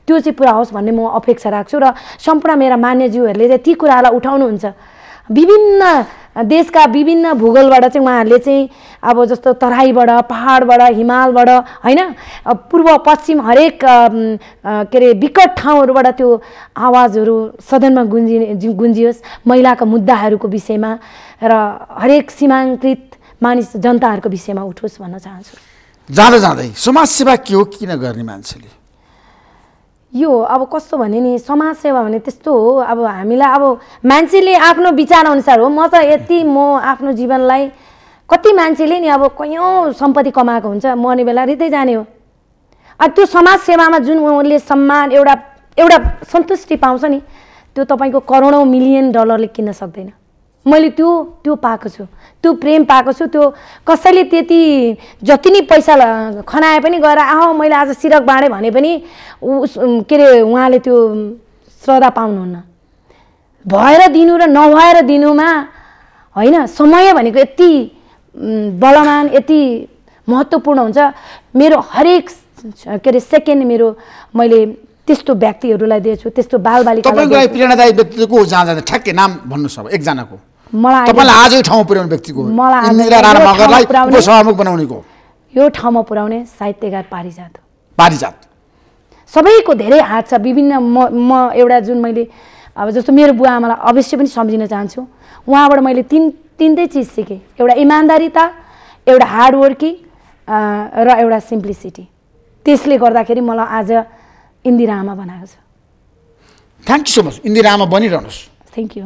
त्यो चाहिँ पुरा होस् भन्ने म अपेक्षा राख्छु र सम्पूर्ण मेरा मान्यज्यूहरूले चाहिँ ती कुराहरूलाई उठाउनुहुन्छ विभिन्न देशका विभिन्न भूगोलबाट चाहिँ उहाँहरूले चाहिँ अब जस्तो तराईबाट पहाडबाट हिमालबाट होइन पूर्व पश्चिम हरेक के अरे विकट ठाउँहरूबाट त्यो आवाजहरू सदनमा गुन्जिने गुन्जियोस् महिलाको मुद्दाहरूको विषयमा र हरेक सीमाङ्कृत मानिस जनताहरूको विषयमा उठोस् भन्न चाहन्छु जाँदा जाँदै समाजसेवा के हो किन गर्ने मान्छेले यो अब कस्तो भने नि समाजसेवा भने त्यस्तो हो अब हामीलाई अब मान्छेले आफ्नो विचारअनुसार हो म त यति म आफ्नो जीवनलाई कति मान्छेले नि अब कैयौँ सम्पत्ति कमाएको हुन्छ मर्ने बेला रित्तै जाने हो अनि त्यो समाजसेवामा जुन उसले सम्मान एउटा एउटा सन्तुष्टि पाउँछ नि त्यो तपाईँको करोडौँ मिलियन डलरले किन्न सक्दैन मैले त्यो त्यो पाएको छु त्यो प्रेम पाएको छु त्यो कसैले त्यति जति नै पैसा खनाए पनि गएर आह मैले आज सिरक बाँडेँ भने पनि उस के अरे उहाँले त्यो श्रद्धा पाउनुहुन्न भएर दिनु र नभएर दिनुमा होइन समय भनेको यति बलवान यति महत्त्वपूर्ण हुन्छ मेरो हरेक के अरे सेकेन्ड मेरो मैले त्यस्तो व्यक्तिहरूलाई दिएछु त्यस्तो बालबालिका प्रेरणादायी व्यक्तिको जहाँ जाँदा ठ्याक्कै नाम भन्नुहोस् अब एकजनाको यो ठाउँमा पुर्याउने साहित्यकार पारिजात हो पारिजात सबैको धेरै हात छ विभिन्न म म एउटा जुन मैले अब जस्तो मेरो बुवा आमालाई अवश्य पनि सम्झिन चाहन्छु उहाँबाट मैले तिन तिनटै चिज सिकेँ एउटा इमान्दारिता एउटा हार्डवर्किङ र एउटा सिम्प्लिसिटी त्यसले गर्दाखेरि मलाई आज इन्दिरा आमा बनाएको छ thank you so much Indira आमा बनिरहनुहोस् थ्याङ्क यू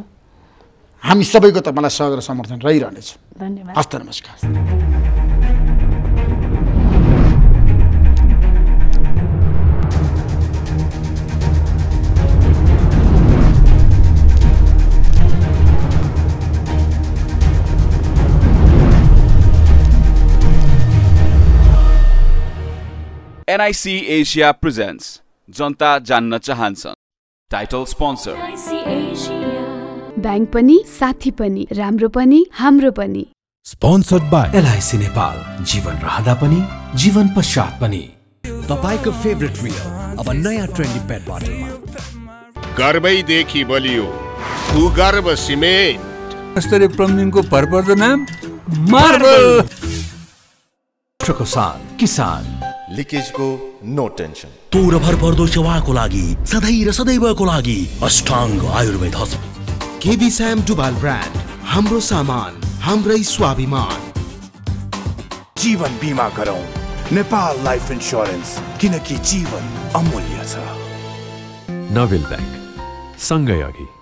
हामी सबैको तपाईँलाई सहयोग र समर्थन रहिरहनेछ धन्यवाद हस्त नमस्कार NIC Asia presents Janta Chahansan. Title sponsor. NIC Asia. Bank पनि साथी पनि राम्रो पनि हाम्रो पनि स्पोन्सर्ड बाई एलआइसी नेपाल जीवन रहँदा पनि जीवन पश्चात पनि तपाईँको फेभरेट रियल अब नयाँ ट्रेन्डी पेट बोतलमा गर्वैदेखि बलियो गर्व सिमेन्ट स्तरीय प्लम्बिङको भरपर्दो नाम मार्बल ट्रकोसान किसान लिकेजको नो टेन्सन तोर भरपर्दो सेवाको लागि सधैँ र सदैवको लागि अष्टाङ्ग आयुर्वेद हस्पिटल केबी स्याम डुबाल ब्रान्ड हाम्रो सामान हाम्रै स्वाभिमान जीवन बिमा गरौँ नेपाल लाइफ इन्सुरेन्स किनकि जीवन अमूल्य छ नोबेल ब्याङ्क सँगै अघि